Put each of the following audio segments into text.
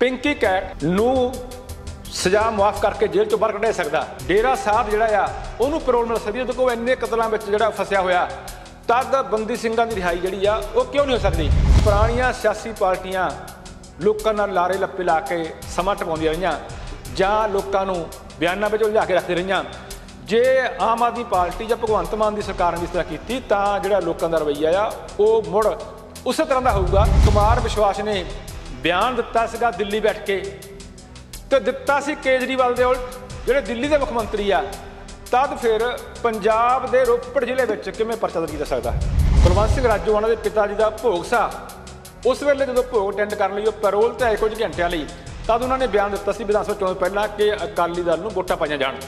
Pinky cat ਨੂੰ ਸਜ਼ਾ ਮਾਫ ਕਰਕੇ ਜੇਲ੍ਹ ਚੋਂ ਬਾਹਰ ਕੱਢ ਸਕਦਾ ਡੇਰਾ ਸਾਹਿਬ ਜਿਹੜਾ ਆ ਉਹਨੂੰ ਪੈਰੋਲ ਮਿਲ ਸਕਦੀ ਜਦੋਂ ਉਹ ਇੰਨੇ ਕਤਲਾਂ ਵਿੱਚ ਜਿਹੜਾ ਫਸਿਆ ਹੋਇਆ ਤਦ ਬੰਦੀ ਸਿੰਘਾਂ ਦੀ ਰਿਹਾਈ ਜਿਹੜੀ ਆ ਉਹ ਕਿਉਂ ਨਹੀਂ ਹੋ ਸਕਦੀ ਪੁਰਾਣੀਆਂ ਸਿਆਸੀ ਪਾਰਟੀਆਂ ਲੋਕਾਂ ਨਾਲ ਲਾਰੇ ਲੱਪੇ ਲਾ ਕੇ ਸਮਾਂ ਟਪਾਉਂਦੀਆਂ ਰਹੀਆਂ ਜਾਂ ਲੋਕਾਂ ਨੂੰ ਬਿਆਨਾਂ ਵਿੱਚ ਉਲਝਾ ਕੇ ਰੱਖਦੇ ਰਹੀਆਂ ਜੇ ਆਮ ਆਦਮੀ ਪਾਰਟੀ ਜਾਂ ਭਗਵੰਤ ਮਾਨ ਦੀ ਸਰਕਾਰ ਨੇ ਇਸ ਤਰ੍ਹਾਂ ਕੀਤੀ ਤਾਂ ਜਿਹੜਾ ਲੋਕਾਂ ਦਾ ਰਵਈਆ ਆ ਉਹ ਮੁੜ ਉਸੇ ਤਰ੍ਹਾਂ ਦਾ ਹੋਊਗਾ ਕੁਮਾਰ ਵਿਸ਼ਵਾਸ ਨੇ ਬਿਆਨ ਦਿੱਤਾ ਸੀਗਾ ਦਿੱਲੀ ਬੈਠ ਕੇ ਤੇ ਦਿੱਤਾ ਸੀ ਕੇਜਰੀਵਾਲ ਦੇ ਜਿਹੜੇ ਦਿੱਲੀ ਦੇ ਮੁੱਖ ਮੰਤਰੀ ਆ ਤਦ ਫਿਰ ਪੰਜਾਬ ਦੇ ਰੋਪੜ ਜ਼ਿਲ੍ਹੇ ਵਿੱਚ ਕਿਵੇਂ ਪਰਚਾ ਦਰਜ ਕੀਤਾ ਸਕਦਾ ਕੁਲਵੰਤ ਸਿੰਘ ਰਾਜੂ ਉਹਨਾਂ ਦੇ ਪਿਤਾ ਜੀ ਦਾ ਭੋਗ ਸਾ ਉਸ ਵੇਲੇ ਜਦੋਂ ਭੋਗ ਅਟੈਂਡ ਕਰਨ ਲਈ ਉਹ ਪੈਰੋਲ ਤੇ ਆਏ ਕੁਝ ਘੰਟਿਆਂ ਲਈ ਤਦ ਉਹਨਾਂ ਨੇ ਬਿਆਨ ਦਿੱਤਾ ਸੀ ਵਿਧਾਨ ਸਭਾ ਚੋਣ ਪਹਿਲਾਂ ਕਿ ਅਕਾਲੀ ਦਲ ਨੂੰ ਵੋਟਾਂ ਪਾਈਆਂ ਜਾਣ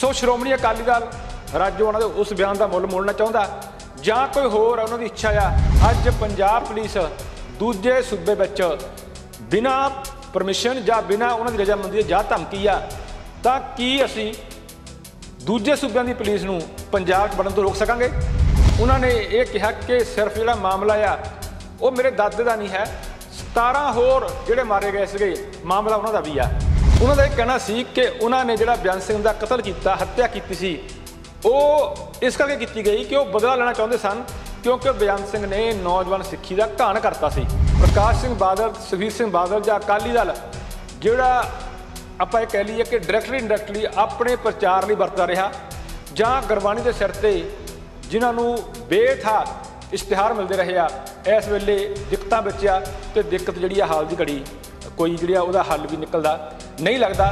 ਸੋ ਸ਼੍ਰੋਮਣੀ ਅਕਾਲੀ ਦਲ ਰਾਜੂ ਉਹਨਾਂ ਦੇ ਉਸ ਬਿਆਨ ਦਾ ਮੁੱਲ ਮੋੜਨਾ ਚਾਹੁੰਦਾ ਜਾਂ ਕੋਈ ਹੋਰ ਉਹਨਾਂ ਦੀ ਇੱਛਾ ਆ ਅੱਜ ਪੰਜਾਬ ਪੁਲਿਸ ਦੂਜੇ ਸੂਬੇ ਵਿੱਚ ਬਿਨਾ ਪਰਮਿਸ਼ਨ ਜਾਂ ਬਿਨਾ ਉਹਨਾਂ ਦੀ ਰਜਾਮੰਦੀ ਦੇ ਜਾਂ ਧਮਕੀ ਆ ਤਾਂ ਕੀ ਅਸੀਂ ਦੂਜੇ ਸੂਬਿਆਂ ਦੀ ਪੁਲਿਸ ਨੂੰ ਪੰਜਾਬ 'ਚ ਵੜਨ ਤੋਂ ਰੋਕ ਸਕਾਂਗੇ ਉਹਨਾਂ ਨੇ ਇਹ ਕਿਹਾ ਕਿ ਸਿਰਫ ਜਿਹੜਾ ਮਾਮਲਾ ਆ ਉਹ ਮੇਰੇ ਦਾਦੇ ਦਾ ਨਹੀਂ ਹੈ 17 ਹੋਰ ਜਿਹੜੇ ਮਾਰੇ ਗਏ ਸੀਗੇ ਮਾਮਲਾ ਉਹਨਾਂ ਦਾ ਵੀ ਆ ਉਹਨਾਂ ਦਾ ਇਹ ਕਹਿਣਾ ਸੀ ਕਿ ਉਹਨਾਂ ਨੇ ਜਿਹੜਾ ਬਿਆਨ ਸਿੰਘ ਦਾ ਕਤਲ ਕੀਤਾ ਹੱਤਿਆ ਕੀਤੀ ਸੀ ਉਹ ਇਸ ਕਰਕੇ ਕੀਤੀ ਗਈ ਕਿ ਉਹ ਬਦਲਾ ਲੈਣਾ ਚਾਹੁੰਦੇ ਸਨ ਕਿਉਂਕਿ ਬਿਆਨ ਸਿੰਘ ਨੇ ਨੌਜਵਾਨ ਸਿੱਖੀ ਦਾ ਘਾਣ ਕਰਤਾ ਸੀ ਪ੍ਰਕਾਸ਼ ਸਿੰਘ ਬਾਦਲ ਸੁਖਵੀਰ ਸਿੰਘ ਬਾਦਲ ਜਾਂ ਅਕਾਲੀ ਦਲ ਜਿਹੜਾ ਆਪਾਂ ਇਹ ਕਹਿ ਲਈਏ ਕਿ ਡਾਇਰੈਕਟਲੀ ਇਨਡਾਇਰੈਕਟਲੀ ਆਪਣੇ ਪ੍ਰਚਾਰ ਲਈ ਵਰਤਦਾ ਰਿਹਾ ਜਾਂ ਗੁਰਬਾਣੀ ਦੇ ਸਿਰ ਤੇ ਜਿਨ੍ਹਾਂ ਨੂੰ ਬੇਠਾ ਇਸ਼ਤਿਹਾਰ ਮਿਲਦੇ ਰਹੇ ਆ ਇਸ ਵੇਲੇ ਦਿੱਕਤਾਂ ਵਿੱਚ ਆ ਤੇ ਦਿੱਕਤ ਜਿਹੜੀ ਆ ਹਾਲ ਦੀ ਘੜੀ ਕੋਈ ਜਿਹੜੀ ਆ ਉਹਦਾ ਹੱਲ ਵੀ ਨਿਕਲਦਾ ਨਹੀਂ ਲੱਗਦਾ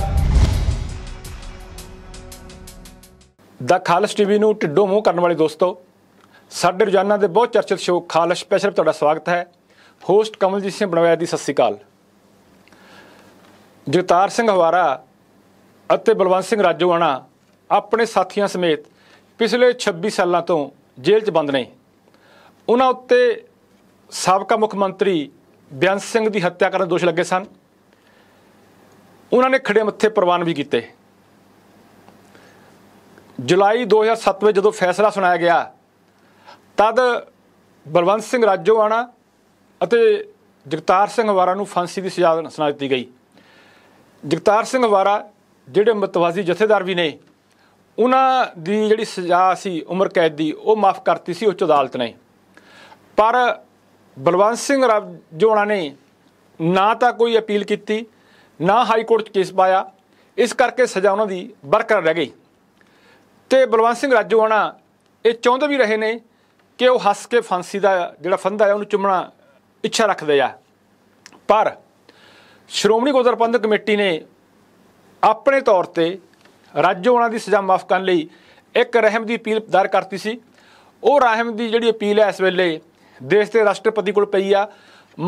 ਦਾ ਖਾਲਸ ਟੀਵੀ ਨੂੰ ਟਿੱਡੋ ਮੂੰਹ ਕਰਨ ਵਾਲੇ ਦੋਸਤੋ ਸਾਡੇ ਰੋਜ਼ਾਨਾ ਦੇ ਬਹੁਤ ਚਰਚਿਤ ਸ਼ੋਅ ਖਾਲਸ ਸਪੈਸ਼ਲ ਤੁਹਾਡਾ ਸਵਾਗਤ ਹੈ ਹੋਸਟ ਕਮਲਜੀਤ ਸਿੰਘ ਬਣਵਾਇਆ ਦੀ ਸਤਿ ਸ੍ਰੀ ਅਕਾਲ ਜਗਤਾਰ ਸਿੰਘ ਹਵਾਰਾ ਅਤੇ ਬਲਵੰਤ ਸਿੰਘ ਰਾਜੋਆਣਾ ਆਪਣੇ ਸਾਥੀਆਂ ਸਮੇਤ ਪਿਛਲੇ 26 ਸਾਲਾਂ ਤੋਂ ਜੇਲ੍ਹ 'ਚ ਬੰਦ ਨੇ ਉਹਨਾਂ ਉੱਤੇ ਸਾਬਕਾ ਮੁੱਖ ਮੰਤਰੀ ਬਿਆਨ ਸਿੰਘ ਦੀ ਹੱਤਿਆ ਕਰਨ ਦੇ ਦੋਸ਼ ਲੱਗੇ ਸਨ ਉਹਨਾਂ ਨੇ ਖੜੇ ਮੱਥੇ ਪ੍ਰਵਾਨ ਵੀ ਕੀਤੇ ਜੁਲਾਈ 2007 ਵਿੱਚ ਜਦੋਂ ਫੈਸਲਾ ਸੁਣਾਇਆ ਗਿਆ ਤਦ ਬਲਵੰਤ ਸਿੰਘ ਰਾਜੋਆਣਾ ਅਤੇ ਜਗਤਾਰ ਸਿੰਘ ਵਾਰਾ ਨੂੰ ਫਾਂਸੀ ਦੀ ਸਜ਼ਾ ਸੁਣਾ ਦਿੱਤੀ ਗਈ ਜਗਤਾਰ ਸਿੰਘ ਵਾਰਾ ਜਿਹੜੇ ਮਤਵਾਜ਼ੀ ਜਥੇਦਾਰ ਵੀ ਨੇ ਉਹਨਾਂ ਦੀ ਜਿਹੜੀ ਸਜ਼ਾ ਸੀ ਉਮਰ ਕੈਦ ਦੀ ਉਹ ਮਾਫ ਕਰਤੀ ਸੀ ਉੱਚ ਅਦਾਲਤ ਨੇ ਪਰ ਬਲਵੰਤ ਸਿੰਘ ਰਾਜੋਆਣਾ ਨੇ ਨਾ ਤਾਂ ਕੋਈ ਅਪੀਲ ਕੀਤੀ ਨਾ ਹਾਈ ਕੋਰਟ 'ਚ ਕੇਸ ਪਾਇਆ ਇਸ ਕਰਕੇ ਸਜ਼ਾ ਉਹਨਾਂ ਦੀ ਬਰਕਰਾਰ ਰਹਿ ਗਈ ਤੇ ਬਲਵੰਤ ਸਿੰਘ ਰਾਜੋਆਣਾ ਇਹ ਚਾਹੁੰਦੇ ਵੀ ਰਹੇ ਨੇ ਕਿ ਉਹ ਹੱਸ ਕੇ ਫਾਂਸੀ ਦਾ ਜਿਹੜਾ ਫੰਦਾ ਹੈ ਉਹਨੂੰ ਚੁੰਮਣਾ ਇੱਛਾ ਰੱਖਦੇ ਆ ਪਰ ਸ਼੍ਰੋਮਣੀ ਗੁਰਦੁਆਰਾ ਕਮੇਟੀ ਨੇ ਆਪਣੇ ਤੌਰ ਤੇ ਰਾਜੋ ਉਹਨਾਂ ਦੀ ਸਜ਼ਾ ਮਾਫ ਕਰਨ ਲਈ ਇੱਕ ਰਹਿਮ ਦੀ ਅਪੀਲ ਦਰ ਕਰਤੀ ਸੀ ਉਹ ਰਹਿਮ ਦੀ ਜਿਹੜੀ ਅਪੀਲ ਹੈ ਇਸ ਵੇਲੇ ਦੇਸ਼ ਦੇ ਰਾਸ਼ਟਰਪਤੀ ਕੋਲ ਪਈ ਆ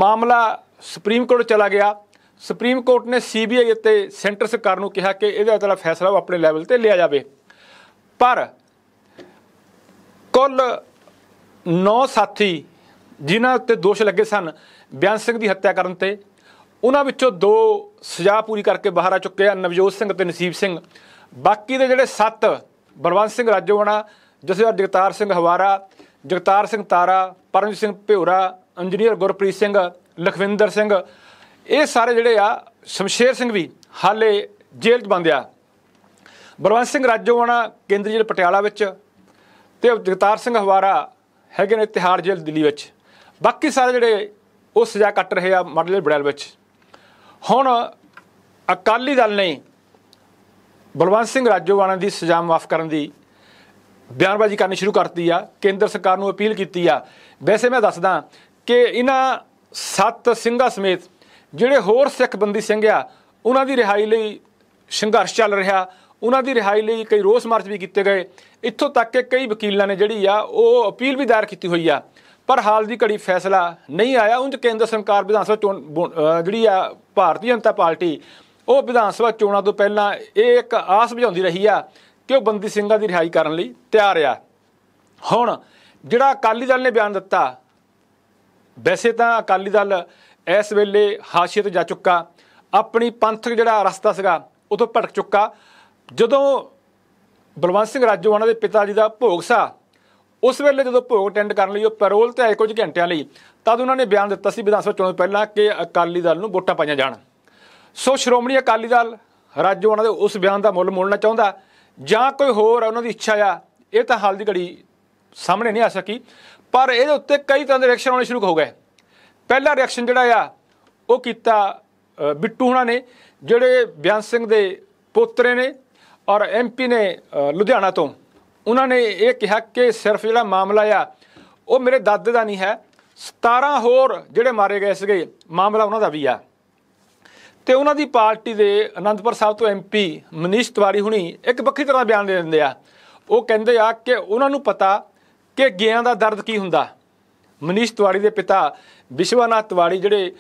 ਮਾਮਲਾ ਸੁਪਰੀਮ ਕੋਰਟ ਚਲਾ ਗਿਆ ਸੁਪਰੀਮ ਕੋਰਟ ਨੇ ਸੀਬੀਆਈ ਅਤੇ ਸੈਂਟਰ ਸਰਕਾਰ ਨੂੰ ਕਿਹਾ ਕਿ ਇਹਦੇ ਉਤਲਾ ਫੈਸਲਾ ਆਪਣੇ ਲੈਵਲ ਤੇ ਲਿਆ ਜਾਵੇ ਪਰ ਕੁੱਲ ਨੌ ਸਾਥੀ ਜਿਨ੍ਹਾਂ ਉੱਤੇ ਦੋਸ਼ ਲੱਗੇ ਸਨ ਬਿਆਨ ਸਿੰਘ ਦੀ ਹੱਤਿਆ ਕਰਨ ਤੇ ਉਹਨਾਂ ਵਿੱਚੋਂ ਦੋ ਸਜ਼ਾ ਪੂਰੀ ਕਰਕੇ ਬਾਹਰ ਆ ਚੁੱਕੇ ਆ ਨਵਜੋਤ ਸਿੰਘ ਤੇ ਨਸੀਬ ਸਿੰਘ ਬਾਕੀ ਦੇ ਜਿਹੜੇ 7 ਬਰਵੰਤ ਸਿੰਘ ਰਾਜੋਵਾਣਾ ਜਸਵੀਰ ਜਗਤਾਰ ਸਿੰਘ ਹਵਾਰਾ ਜਗਤਾਰ ਸਿੰਘ ਤਾਰਾ ਪਰਮਜੀਤ ਸਿੰਘ ਭਿਉਰਾ ਇੰਜੀਨੀਅਰ ਗੁਰਪ੍ਰੀਤ ਸਿੰਘ ਲਖਵਿੰਦਰ ਸਿੰਘ ਇਹ ਸਾਰੇ ਜਿਹੜੇ ਆ ਸ਼ਮਸ਼ੇਰ ਸਿੰਘ ਵੀ ਹਾਲੇ ਜੇਲ੍ਹ 'ਚ ਬੰਦ ਆ ਬਰਵੰਤ ਸਿੰਘ ਰਾਜੋਵਾਣਾ ਕੇਂਦਰੀ ਜੇਲ੍ਹ ਪਟਿਆਲਾ ਵਿੱਚ ਤੇ ਜਗਤਾਰ ਸਿੰਘ ਹਵਾਰਾ ਹੈਗੇ ਨੇ ਤਿਹਾਰ ਜੇਲ੍ਹ ਦਿੱਲੀ ਵਿੱਚ ਬਾਕੀ ਸਾਰੇ ਜਿਹੜੇ ਉਹ ਸਜ਼ਾ ਕੱਟ ਰਹੇ ਆ ਮਰਲੇ ਬੜੈਲ ਵਿੱਚ ਹੁਣ ਅਕਾਲੀ ਦਲ ਨੇ ਬਲਵੰਤ ਸਿੰਘ ਰਾਜੋਵਾਲਾ ਦੀ ਸਜ਼ਾ ਮਾਫ ਕਰਨ ਦੀ ਬਿਆਨਬਾਜ਼ੀ ਕਰਨੀ ਸ਼ੁਰੂ ਕਰਤੀ ਆ ਕੇਂਦਰ ਸਰਕਾਰ ਨੂੰ ਅਪੀਲ ਕੀਤੀ ਆ ਵੈਸੇ ਮੈਂ ਦੱਸਦਾ ਕਿ ਇਹਨਾਂ ਸੱਤ ਸਿੰਘਾਂ ਸਮੇਤ ਜਿਹੜੇ ਹੋਰ ਸਿੱਖ ਬੰਦੀ ਸਿੰਘ ਆ ਉਹਨਾਂ ਦੀ ਰਿਹਾਈ ਲਈ ਸੰਘਰਸ਼ ਚੱਲ ਰਿਹਾ ਉਹਨਾਂ ਦੀ ਰਿਹਾਈ ਲਈ ਕਈ ਰੋਸ ਮਾਰਚ ਵੀ ਕੀਤੇ ਗਏ ਇੱਥੋਂ ਤੱਕ ਕਿ ਕਈ ਵਕੀਲਾਂ ਨੇ ਜਿਹੜੀ ਆ ਉਹ ਅਪੀਲ ਵੀ ਦਾਇਰ ਕੀਤੀ ਹੋਈ ਆ ਪਰ ਹਾਲ ਦੀ ਘੜੀ ਫੈਸਲਾ ਨਹੀਂ ਆਇਆ ਉਂਝ ਕੇਂਦਰ ਸਰਕਾਰ ਵਿਧਾਨ ਸਭਾ ਚੋਣ ਜਿਹੜੀ ਆ ਭਾਰਤੀ ਜਨਤਾ ਪਾਰਟੀ ਉਹ ਵਿਧਾਨ ਸਭਾ ਚੋਣਾਂ ਤੋਂ ਪਹਿਲਾਂ ਇਹ ਇੱਕ ਆਸ ਬੁਝਾਉਂਦੀ ਰਹੀ ਆ ਕਿ ਉਹ ਬੰਦੀ ਸਿੰਘਾਂ ਦੀ ਰਿਹਾਈ ਕਰਨ ਲਈ ਤਿਆਰ ਆ ਹੁਣ ਜਿਹੜਾ ਅਕਾਲੀ ਦਲ ਨੇ ਬਿਆਨ ਦਿੱਤਾ ਵੈਸੇ ਤਾਂ ਅਕਾਲੀ ਦਲ ਇਸ ਵੇਲੇ ਹਾਸ਼ੀਏ ਤੇ ਜਾ ਚੁੱਕਾ ਆਪਣੀ ਪੰਥਕ ਜਿਹੜਾ ਰਸਤਾ ਸੀਗਾ ਤੋਂ ਭਟਕ ਚੁੱਕਾ ਜਦੋਂ ਬਲਵੰਤ ਸਿੰਘ ਰਾਜੂ ਉਹਨਾਂ ਦੇ ਪਿਤਾ ਜੀ ਦਾ ਭੋਗ ਸਾ ਉਸ ਵੇਲੇ ਜਦੋਂ ਭੋਗ ਟੈਂਡ ਕਰਨ ਲਈ ਉਹ ਪੈਰੋਲ ਤੇ ਆਏ ਕੁਝ ਘੰਟਿਆਂ ਲਈ ਤਦ ਉਹਨਾਂ ਨੇ ਬਿਆਨ ਦਿੱਤਾ ਸੀ ਵਿਧਾਨ ਸਭਾ ਚੋਣ ਪਹਿਲਾਂ ਕਿ ਅਕਾਲੀ ਦਲ ਨੂੰ ਵੋਟਾਂ ਪਾਈਆਂ ਜਾਣ ਸੋ ਸ਼੍ਰੋਮਣੀ ਅਕਾਲੀ ਦਲ ਰਾਜੂ ਉਹਨਾਂ ਦੇ ਉਸ ਬਿਆਨ ਦਾ ਮੁੱਲ ਮੋੜਨਾ ਚਾਹੁੰਦਾ ਜਾਂ ਕੋਈ ਹੋਰ ਉਹਨਾਂ ਦੀ ਇੱਛਾ ਆ ਇਹ ਤਾਂ ਹਾਲ ਦੀ ਘੜੀ ਸਾਹਮਣੇ ਨਹੀਂ ਆ ਸਕੀ ਪਰ ਇਹਦੇ ਉੱਤੇ ਕਈ ਤਰ੍ਹਾਂ ਦੇ ਰਿਐਕਸ਼ਨ ਆਉਣੇ ਸ਼ੁਰੂ ਹੋ ਗਏ ਪਹਿਲਾ ਰਿਐਕਸ਼ਨ ਜਿਹੜਾ ਆ ਉਹ ਕੀਤਾ ਬਿੱਟੂ ਹੁਣਾਂ ਨੇ ਜਿਹੜੇ ਬਿਆਨ ਸਿੰਘ ਦੇ ਪੋਤਰੇ ਨੇ ਔਰ ਐਮਪੀ ਨੇ ਲੁਧਿਆਣਾ ਤੋਂ ਉਹਨਾਂ ਨੇ ਇਹ ਕਿਹਾ ਕਿ ਸਿਰਫ ਜਿਹੜਾ ਮਾਮਲਾ ਆ ਉਹ ਮੇਰੇ ਦਾਦੇ ਦਾ ਨਹੀਂ ਹੈ 17 ਹੋਰ ਜਿਹੜੇ ਮਾਰੇ ਗਏ ਸੀਗੇ ਮਾਮਲਾ ਉਹਨਾਂ ਦਾ ਵੀ ਆ ਤੇ ਉਹਨਾਂ ਦੀ ਪਾਰਟੀ ਦੇ ਅਨੰਦਪੁਰ ਸਾਹਿਬ ਤੋਂ ਐਮਪੀ ਮਨੀਸ਼ ਤਿਵਾਰੀ ਹੁਣੀ ਇੱਕ ਵੱਖਰੀ ਤਰ੍ਹਾਂ ਬਿਆਨ ਦੇ ਦਿੰਦੇ ਆ ਉਹ ਕਹਿੰਦੇ ਆ ਕਿ ਉਹਨਾਂ ਨੂੰ ਪਤਾ ਕਿ ਗਿਆਂ ਦਾ ਦਰਦ ਕੀ ਹੁੰਦਾ ਮਨੀਸ਼ ਤਿਵਾੜੀ ਦੇ ਪਿਤਾ ਵਿਸ਼ਵਨਾਥ ਤਿਵਾੜੀ ਜਿਹੜੇ